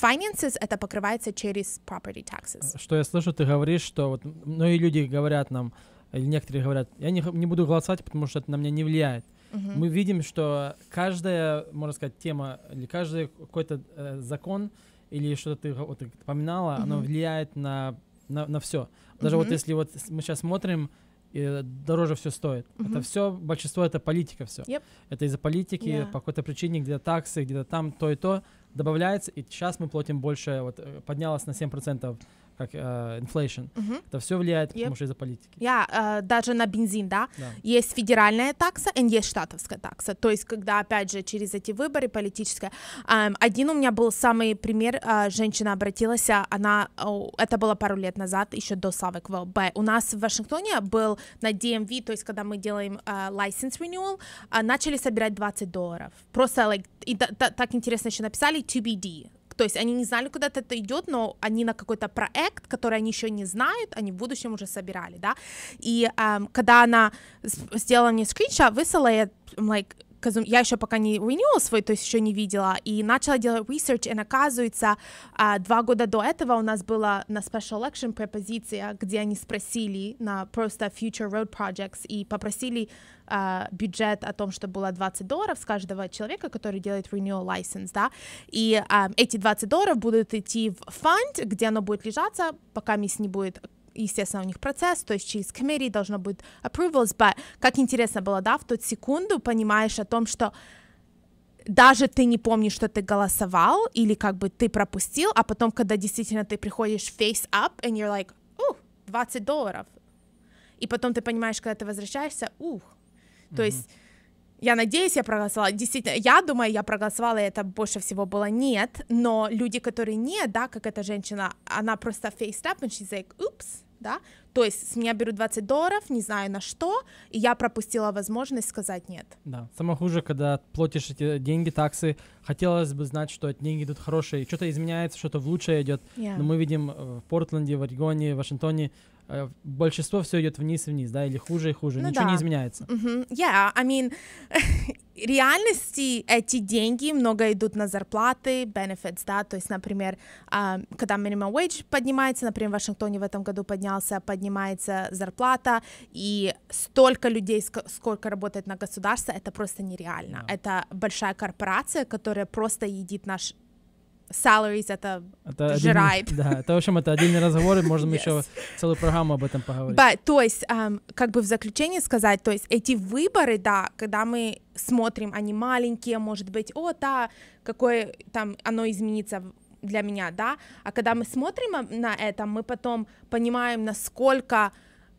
Finances это покрывается через property taxes. А что я слышу, ты говоришь, что вот, ну и люди говорят нам, или некоторые говорят, я не, не буду голосовать, потому что это на меня не влияет. Mm угу. мы видим, что каждая, можно сказать, тема или каждый какой-то э, закон или что-то ты вот, упоминала, угу. оно влияет на, на, на все. Даже угу. вот если вот мы сейчас смотрим, и дороже все стоит. Угу. Это все, большинство это политика все. Yep. Это из-за политики, yeah. по какой-то причине, где-то таксы, где-то там, то и то добавляется, и сейчас мы платим больше, вот э, поднялось на 7% как инфляция. Uh, uh-huh. Это все влияет, yep. потому что из-за политики. Я yeah, э, uh, даже на бензин, да? да. Есть федеральная такса и есть штатовская такса. То есть, когда, опять же, через эти выборы политическая. Um, эм, один у меня был самый пример. Uh, женщина обратилась, э, она, oh, это было пару лет назад, еще до Савы ВЛБ. У нас в Вашингтоне был на DMV, то есть, когда мы делаем uh, license renewal, uh, начали собирать 20 долларов. Просто, like, и, та, так интересно еще написали, TBD то есть они не знали, куда это идет, но они на какой-то проект, который они еще не знают, они в будущем уже собирали, да. И эм, когда она сделала мне скриншот, выслала, я, like, я еще пока не renewal свой, то есть еще не видела, и начала делать research, и оказывается, а, два года до этого у нас была на special election препозиция, где они спросили на просто future road projects и попросили а, бюджет о том, что было 20 долларов с каждого человека, который делает renewal license, да, и а, эти 20 долларов будут идти в фонд, где оно будет лежаться, пока мисс не будет естественно, у них процесс, то есть через committee должно быть approvals, but как интересно было, да, в тот секунду понимаешь о том, что даже ты не помнишь, что ты голосовал, или как бы ты пропустил, а потом, когда действительно ты приходишь face up, and you're like, ух, 20 долларов. И потом ты понимаешь, когда ты возвращаешься, ух. Mm-hmm. То есть я надеюсь, я проголосовала. Действительно, я думаю, я проголосовала, и это больше всего было нет. Но люди, которые нет, да, как эта женщина, она просто face up, and she's like, oops да, то есть с меня берут 20 долларов, не знаю на что, и я пропустила возможность сказать нет. Да, самое хуже, когда платишь эти деньги, таксы, хотелось бы знать, что эти деньги идут хорошие, что-то изменяется, что-то в лучшее идет, yeah. но мы видим э, в Портленде, в Орегоне, в Вашингтоне Э, большинство все идет вниз и вниз, да, или хуже и хуже, ну, ничего да. не изменяется. Mm-hmm. Yeah, I mean, реальности эти деньги много идут на зарплаты, benefits, да, то есть, например, а, когда minimum wage поднимается, например, в Вашингтоне в этом году поднялся, поднимается зарплата, и столько людей, сколько работает на государство, это просто нереально. Yeah. Это большая корпорация, которая просто едит наш salaries at the это а Один, да, это, в общем, это отдельный разговор, и можем yes. еще целую программу об этом поговорить. But, то есть, um, как бы в заключение сказать, то есть эти выборы, да, когда мы смотрим, они маленькие, может быть, о, да, какое там оно изменится для меня, да, а когда мы смотрим на это, мы потом понимаем, насколько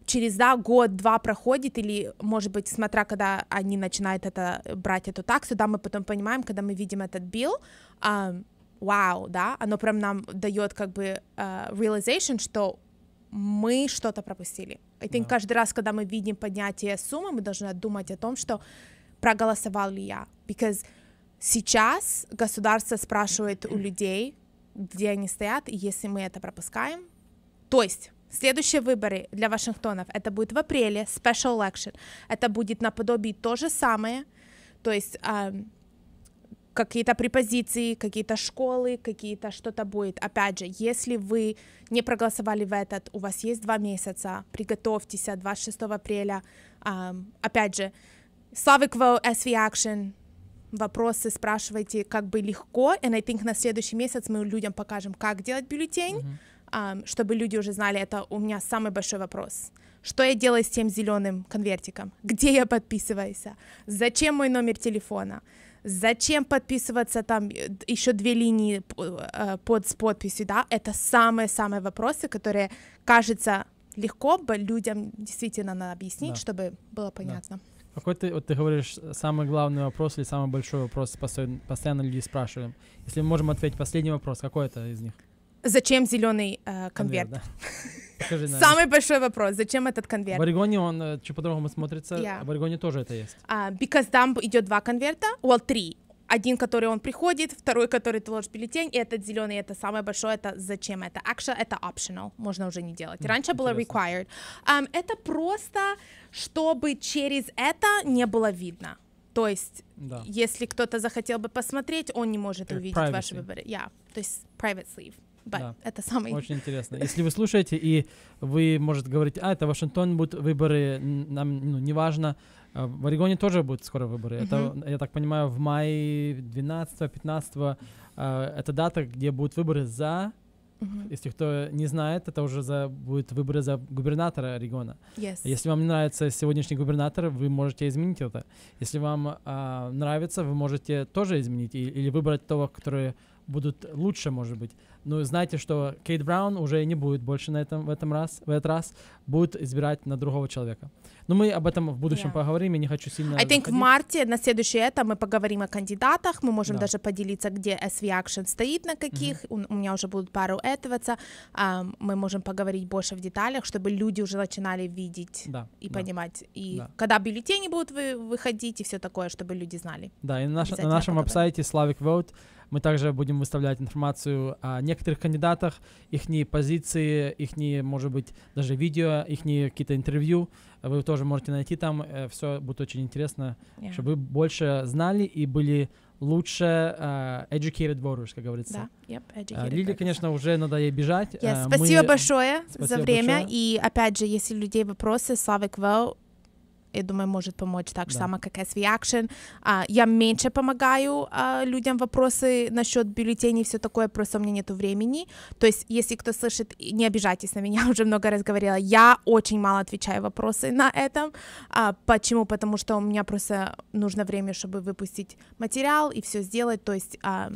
через да, год-два проходит, или, может быть, смотря, когда они начинают это, брать эту таксу, да, мы потом понимаем, когда мы видим этот билл, вау, да, оно прям нам дает как бы uh, realization, что мы что-то пропустили. I think каждый раз, когда мы видим поднятие суммы, мы должны думать о том, что проголосовал ли я. Because сейчас государство спрашивает у людей, где они стоят, и если мы это пропускаем, то есть Следующие выборы для Вашингтонов это будет в апреле, special election. Это будет наподобие то же самое, то есть эм, какие-то препозиции, какие-то школы, какие-то что-то будет. Опять же, если вы не проголосовали в этот, у вас есть два месяца, приготовьтесь 26 апреля. Um, опять же, Slavic Vote, SV Action, вопросы спрашивайте как бы легко, and I think на следующий месяц мы людям покажем, как делать бюллетень, mm-hmm. um, чтобы люди уже знали, это у меня самый большой вопрос. Что я делаю с тем зеленым конвертиком? Где я подписываюсь? Зачем мой номер телефона? Зачем подписываться там э, еще две линии э, под с подписью, да? Это самые-самые вопросы, которые, кажется, легко бы людям действительно надо объяснить, да. чтобы было понятно. Да. Какой ты, вот ты говоришь, э, самый главный вопрос или самый большой вопрос постоянно, люди спрашивают. Если мы можем ответить последний вопрос, какой это из них? Зачем зеленый э, конверт? конверт да. Скажи, Самый большой вопрос, зачем этот конверт? В Орегоне он э, чуть по-другому смотрится, yeah. в Орегоне тоже это есть. Uh, because там идет два конверта, well, три. Один, который он приходит, второй, который ты ложишь бюллетень, и этот зеленый, это самое большое, это зачем это? Actually, это optional, можно уже не делать. Раньше было required. Um, это просто, чтобы через это не было видно. То есть, да. если кто-то захотел бы посмотреть, он не может э, увидеть ваши выборы. Yeah, то есть private sleeve. Да. Это самый... Очень интересно. Если вы слушаете, и вы, может, говорить, а, это Вашингтон, будут выборы, нам ну, важно. А, в Орегоне тоже будут скоро выборы. Uh-huh. Это, я так понимаю, в мае 12-15 а, это дата, где будут выборы за... Uh-huh. Если кто не знает, это уже за, будут выборы за губернатора Орегона. Yes. Если вам не нравится сегодняшний губернатор, вы можете изменить это. Если вам э, нравится, вы можете тоже изменить и, или выбрать того, который будут лучше, может быть. Но знаете, что Кейт Браун уже не будет больше на этом, в, этом раз, в этот раз, будет избирать на другого человека. Но мы об этом в будущем yeah. поговорим, я не хочу сильно... I think выходить. в марте, на следующее это, мы поговорим о кандидатах, мы можем да. даже поделиться, где SV Action стоит, на каких, mm-hmm. у, у меня уже будут пару этого, um, мы можем поговорить больше в деталях, чтобы люди уже начинали видеть да. и да. понимать, и да. когда бюллетени будут вы, выходить и все такое, чтобы люди знали. Да, и на, наш, на нашем веб-сайте Slavic Vote мы также будем выставлять информацию о некоторых кандидатах, их позиции, их, может быть, даже видео, их какие-то интервью. Вы тоже можете найти там. Э, Все будет очень интересно, yeah. чтобы вы больше знали и были лучше uh, educated voters, как говорится. Да, yep, э, educated uh, Лили, voters. конечно, уже надо ей бежать. Yes, uh, спасибо мы... большое спасибо за время. Большое. И опять же, если у людей вопросы, Slavic Vote я думаю, может помочь так же да. само, как SV Action. А, я меньше помогаю а, людям вопросы насчет бюллетеней, все такое, просто у меня нет времени. То есть, если кто слышит, не обижайтесь на меня, уже много раз говорила, я очень мало отвечаю вопросы на этом. А, почему? Потому что у меня просто нужно время, чтобы выпустить материал и все сделать. То есть... А,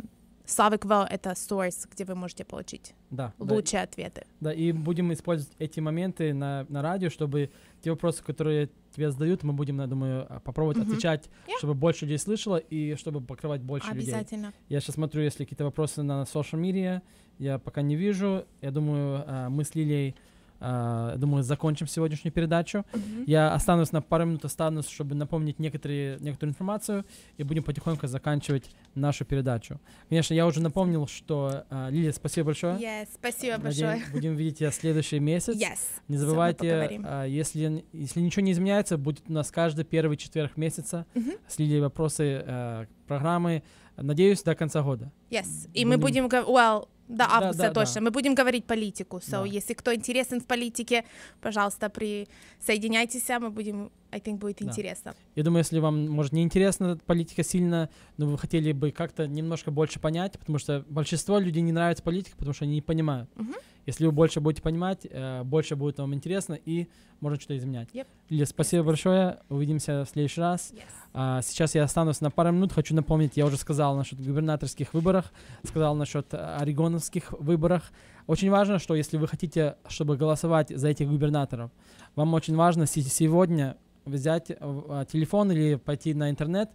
Slavic Well — это source, где вы можете получить да, лучшие да. ответы. Да, и будем использовать эти моменты на, на радио, чтобы те вопросы, которые тебе задают, мы будем, я думаю, а, попробовать mm-hmm. отвечать, yeah. чтобы больше людей слышало и чтобы покрывать больше Обязательно. людей. Обязательно. Я сейчас смотрю, если какие-то вопросы на social media, я пока не вижу. Я думаю, а, мы с Лилией Uh, думаю, закончим сегодняшнюю передачу. Uh-huh. Я останусь на пару минут, останусь, чтобы напомнить некоторые, некоторую информацию, и будем потихоньку заканчивать нашу передачу. Конечно, я уже напомнил, что... Uh, Лилия, спасибо большое. Yes, спасибо большое. будем видеть тебя следующий месяц. Yes. Не забывайте, uh, если, если ничего не изменяется, будет у нас каждый первый четверг месяца uh-huh. с Лилией вопросы uh, программы. Надеюсь, до конца года. Yes, и будем... мы будем... Well, до августа да, да, точно. Да. Мы будем говорить политику. So, да. если кто интересен в политике, пожалуйста, присоединяйтесь, а мы будем, I think, будет да. интересно. Я думаю, если вам, может, не интересна политика сильно, но вы хотели бы как-то немножко больше понять, потому что большинство людей не нравится политика, потому что они не понимают. Угу. Если вы больше будете понимать, э, больше будет вам интересно и можно что-то изменять. Yep. Лилия, спасибо yes. большое. Увидимся в следующий раз. Yes. А, сейчас я останусь на пару минут. Хочу напомнить, я уже сказал насчет губернаторских выборах, сказал насчет э, орегоновских выборах. Очень важно, что если вы хотите, чтобы голосовать за этих губернаторов, вам очень важно сегодня взять э, а, телефон или пойти на интернет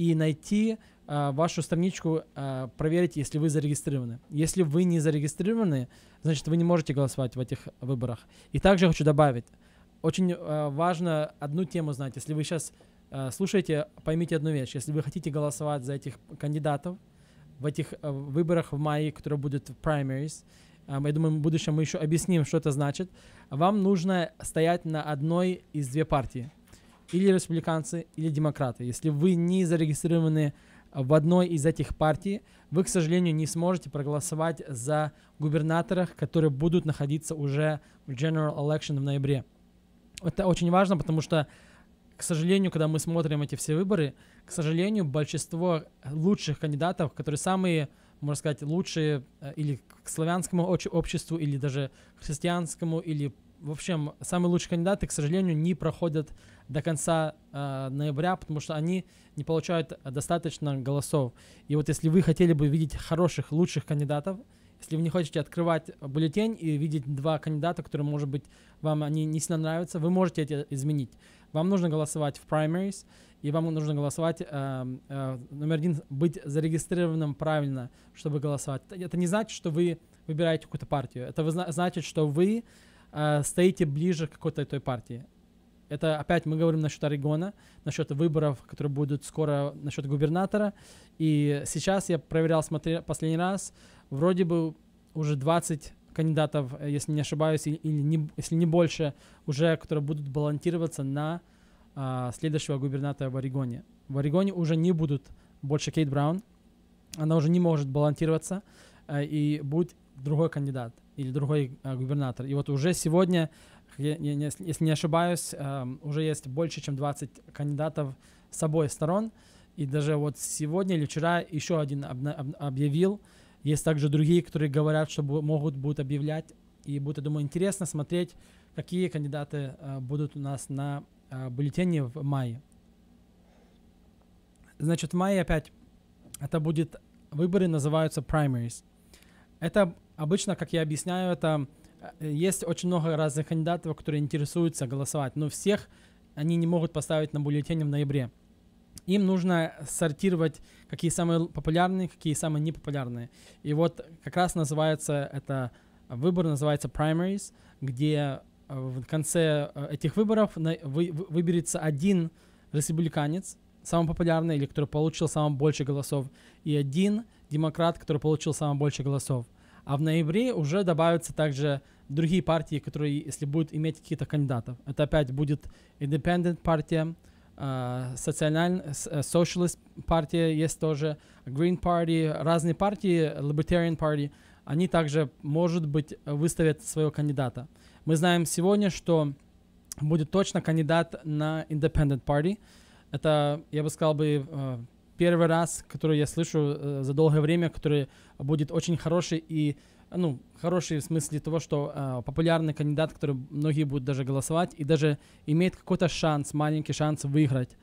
и найти а, вашу страничку, а, проверить, если вы зарегистрированы. Если вы не зарегистрированы, значит, вы не можете голосовать в этих выборах. И также хочу добавить, очень а, важно одну тему знать. Если вы сейчас слушаете, поймите одну вещь. Если вы хотите голосовать за этих кандидатов в этих выборах в мае, которые будут в primaries, я думаю, в будущем мы еще объясним, что это значит, вам нужно стоять на одной из две партии или республиканцы, или демократы. Если вы не зарегистрированы в одной из этих партий, вы, к сожалению, не сможете проголосовать за губернаторов, которые будут находиться уже в General Election в ноябре. Это очень важно, потому что, к сожалению, когда мы смотрим эти все выборы, к сожалению, большинство лучших кандидатов, которые самые, можно сказать, лучшие э, или к славянскому обществу, или даже христианскому, или в общем, самые лучшие кандидаты, к сожалению, не проходят до конца э, ноября, потому что они не получают достаточно голосов. И вот если вы хотели бы видеть хороших, лучших кандидатов, если вы не хотите открывать бюллетень и видеть два кандидата, которые, может быть, вам они не сильно нравятся, вы можете это изменить. Вам нужно голосовать в primaries, и вам нужно голосовать, э, э, номер один, быть зарегистрированным правильно, чтобы голосовать. Это не значит, что вы выбираете какую-то партию. Это значит, что вы Э, стоите ближе к какой-то той партии. Это опять мы говорим насчет Орегона, насчет выборов, которые будут скоро насчет губернатора. И сейчас я проверял, смотрел последний раз, вроде бы уже 20 кандидатов, э, если не ошибаюсь, или не, если не больше, уже, которые будут балансироваться на э, следующего губернатора в Орегоне. В Орегоне уже не будут больше Кейт Браун, она уже не может балансироваться, э, и будет другой кандидат или другой э, губернатор. И вот уже сегодня, если, не ошибаюсь, э, уже есть больше, чем 20 кандидатов с обоих сторон. И даже вот сегодня или вчера еще один объявил. Есть также другие, которые говорят, что могут будут объявлять. И будет, я думаю, интересно смотреть, какие кандидаты э, будут у нас на э, бюллетене в мае. Значит, в мае опять это будет выборы называются primaries. Это Обычно, как я объясняю, это э, есть очень много разных кандидатов, которые интересуются голосовать, но всех они не могут поставить на бюллетень в ноябре. Им нужно сортировать, какие самые популярные, какие самые непопулярные. И вот как раз называется это э, выбор, называется primaries, где э, в конце этих выборов выберется один республиканец, самый популярный или который получил самое больше голосов, и один демократ, который получил самое больше голосов – а в ноябре уже добавятся также другие партии, которые, если будут иметь какие то кандидатов. Это опять будет Independent партия, э, социальная, э, Socialist партия есть тоже, Green Party, разные партии, Libertarian Party, они также, может быть, выставят своего кандидата. Мы знаем сегодня, что будет точно кандидат на Independent Party. Это, я бы сказал бы, э, первый раз, который я слышу э, за долгое время, который будет очень хороший и ну, хороший в смысле того, что э, популярный кандидат, который многие будут даже голосовать, и даже имеет какой-то шанс, маленький шанс выиграть.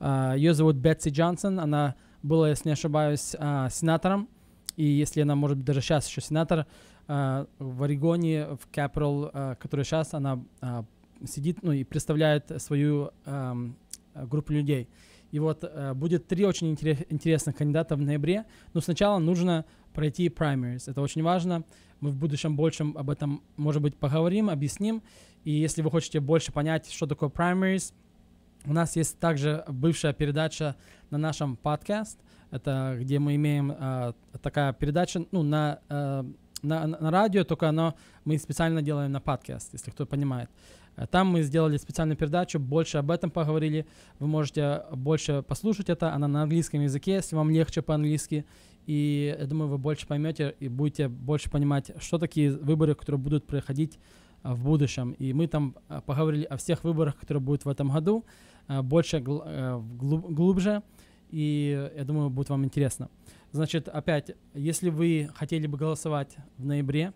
Э, ее зовут Бетси Джонсон, она была, если не ошибаюсь, э, сенатором, и если она, может быть, даже сейчас еще сенатор, э, в Орегоне, в Капитал, э, который сейчас, она э, сидит, ну, и представляет свою э, группу людей. И вот э, будет три очень интерес- интересных кандидата в ноябре, но сначала нужно пройти primaries. Это очень важно. Мы в будущем больше об этом, может быть, поговорим, объясним. И если вы хотите больше понять, что такое primaries, у нас есть также бывшая передача на нашем подкаст. Это где мы имеем э, такая передача, ну, на, э, на, на радио, только оно мы специально делаем на подкаст, если кто понимает. Э, там мы сделали специальную передачу, больше об этом поговорили. Вы можете э, больше послушать это. Она на английском языке, если вам легче по-английски. И я думаю, вы больше поймете и будете больше понимать, что такие выборы, которые будут проходить э, в будущем. И мы там поговорили о всех выборах, которые будут в этом году, больше, глубже. И я думаю, будет вам интересно. Значит, опять, если вы хотели бы голосовать в ноябре,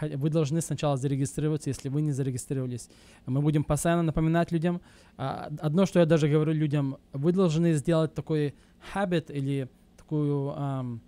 вы должны сначала зарегистрироваться, если вы не зарегистрировались. Мы будем постоянно напоминать людям. А, одно, что я даже говорю людям, вы должны сделать такой habit или такую,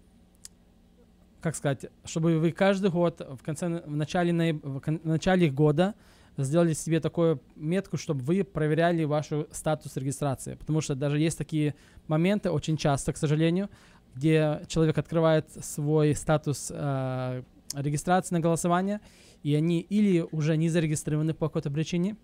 как сказать, чтобы вы каждый год в конце, в начале, в начале года сделали себе такую метку, чтобы вы проверяли вашу статус регистрации. Потому что даже есть такие моменты, очень часто, к сожалению, где человек открывает свой статус э, регистрации на голосование, и они или уже не зарегистрированы по какой-то причине,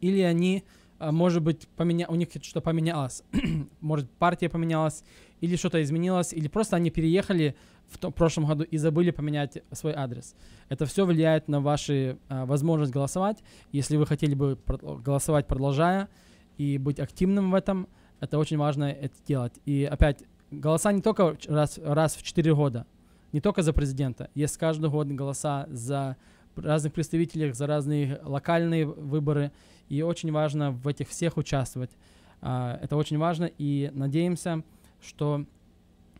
или они, а, может быть, поменя... у них что-то поменялось, может, партия поменялась, или что-то изменилось, или просто они переехали в том, в прошлом году и забыли поменять свой адрес. Это все влияет на вашу а, возможность голосовать. Если вы хотели бы голосовать, продолжая, и быть активным в этом, это очень важно это делать. И опять, голоса не только раз, раз в 4 года, не только за президента. Есть каждый год голоса за разных представителей, за разные локальные выборы. И очень важно в этих всех участвовать. А, это очень важно. И надеемся, что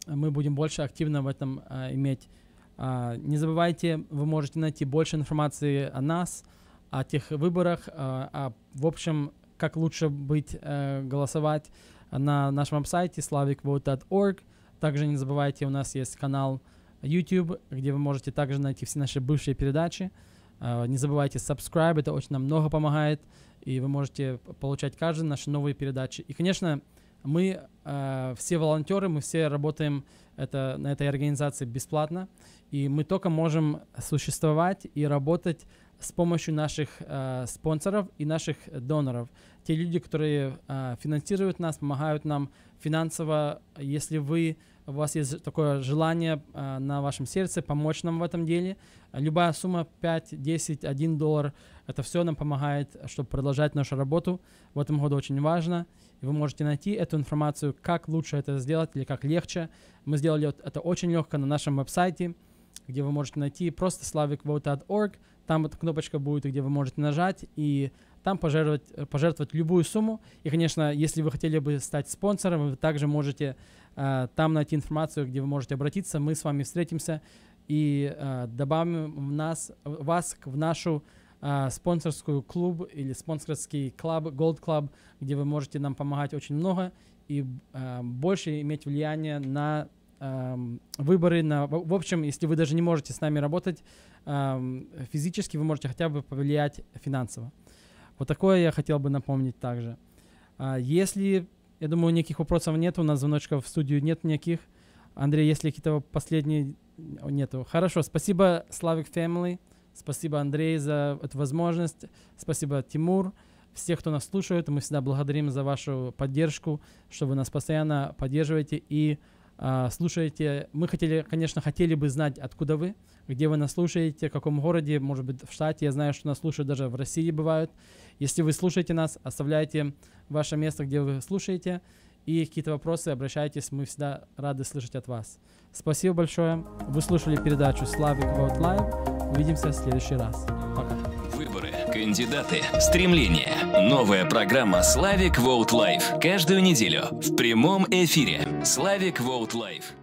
мы будем больше активно в этом а, иметь. А, не забывайте, вы можете найти больше информации о нас, о тех выборах, о, в общем, как лучше быть, э, голосовать на нашем сайте slavicvote.org. Также не забывайте, у нас есть канал YouTube, где вы можете также найти все наши бывшие передачи. А, не забывайте subscribe, это очень нам много помогает, и вы можете получать каждый наши новые передачи. И, конечно, мы а, все волонтеры, мы все работаем это, на этой организации бесплатно, и мы только можем существовать и работать с помощью наших а, спонсоров и наших доноров. Те люди, которые финансируют нас, помогают нам финансово. Если вы у вас есть такое желание э, на вашем сердце помочь нам в этом деле. Любая сумма 5, 10, 1 доллар, это все нам помогает, чтобы продолжать нашу работу. В этом году очень важно. И вы можете найти эту информацию, как лучше это сделать или как легче. Мы сделали это очень легко на нашем веб-сайте, где вы можете найти просто slavicvote.org. Там вот кнопочка будет, где вы можете нажать и там пожертвовать, э, пожертвовать любую сумму. И, конечно, если вы хотели бы стать спонсором, вы также можете Э, там найти информацию, где вы можете обратиться. Мы с вами встретимся и э, добавим в нас, вас в нашу э, спонсорскую клуб или спонсорский клуб, Gold Club, где вы можете нам помогать очень много и э, больше иметь влияние на э, выборы. На, в, общем, если вы даже не можете с нами работать э, физически, вы можете хотя бы повлиять финансово. Вот такое я хотел бы напомнить также. Э, если я думаю, никаких вопросов нет. У нас звоночков в студию нет никаких. Андрей, есть ли какие-то последние? Нету. Хорошо, спасибо Славик Family, спасибо Андрей за эту возможность, спасибо Тимур, всех, кто нас слушает, мы всегда благодарим за вашу поддержку, что вы нас постоянно поддерживаете и а, слушаете. Мы хотели, конечно, хотели бы знать, откуда вы, где вы нас слушаете, в каком городе, может быть, в штате. Я знаю, что нас слушают даже в России бывают. Если вы слушаете нас, оставляйте ваше место, где вы слушаете, и какие-то вопросы обращайтесь, мы всегда рады слышать от вас. Спасибо большое. Вы слушали передачу «Славик Vote Live». Увидимся в следующий раз. Пока. Выборы, кандидаты, стремления. Новая программа «Славик Vote Live» каждую неделю в прямом эфире. Славик Vote Life.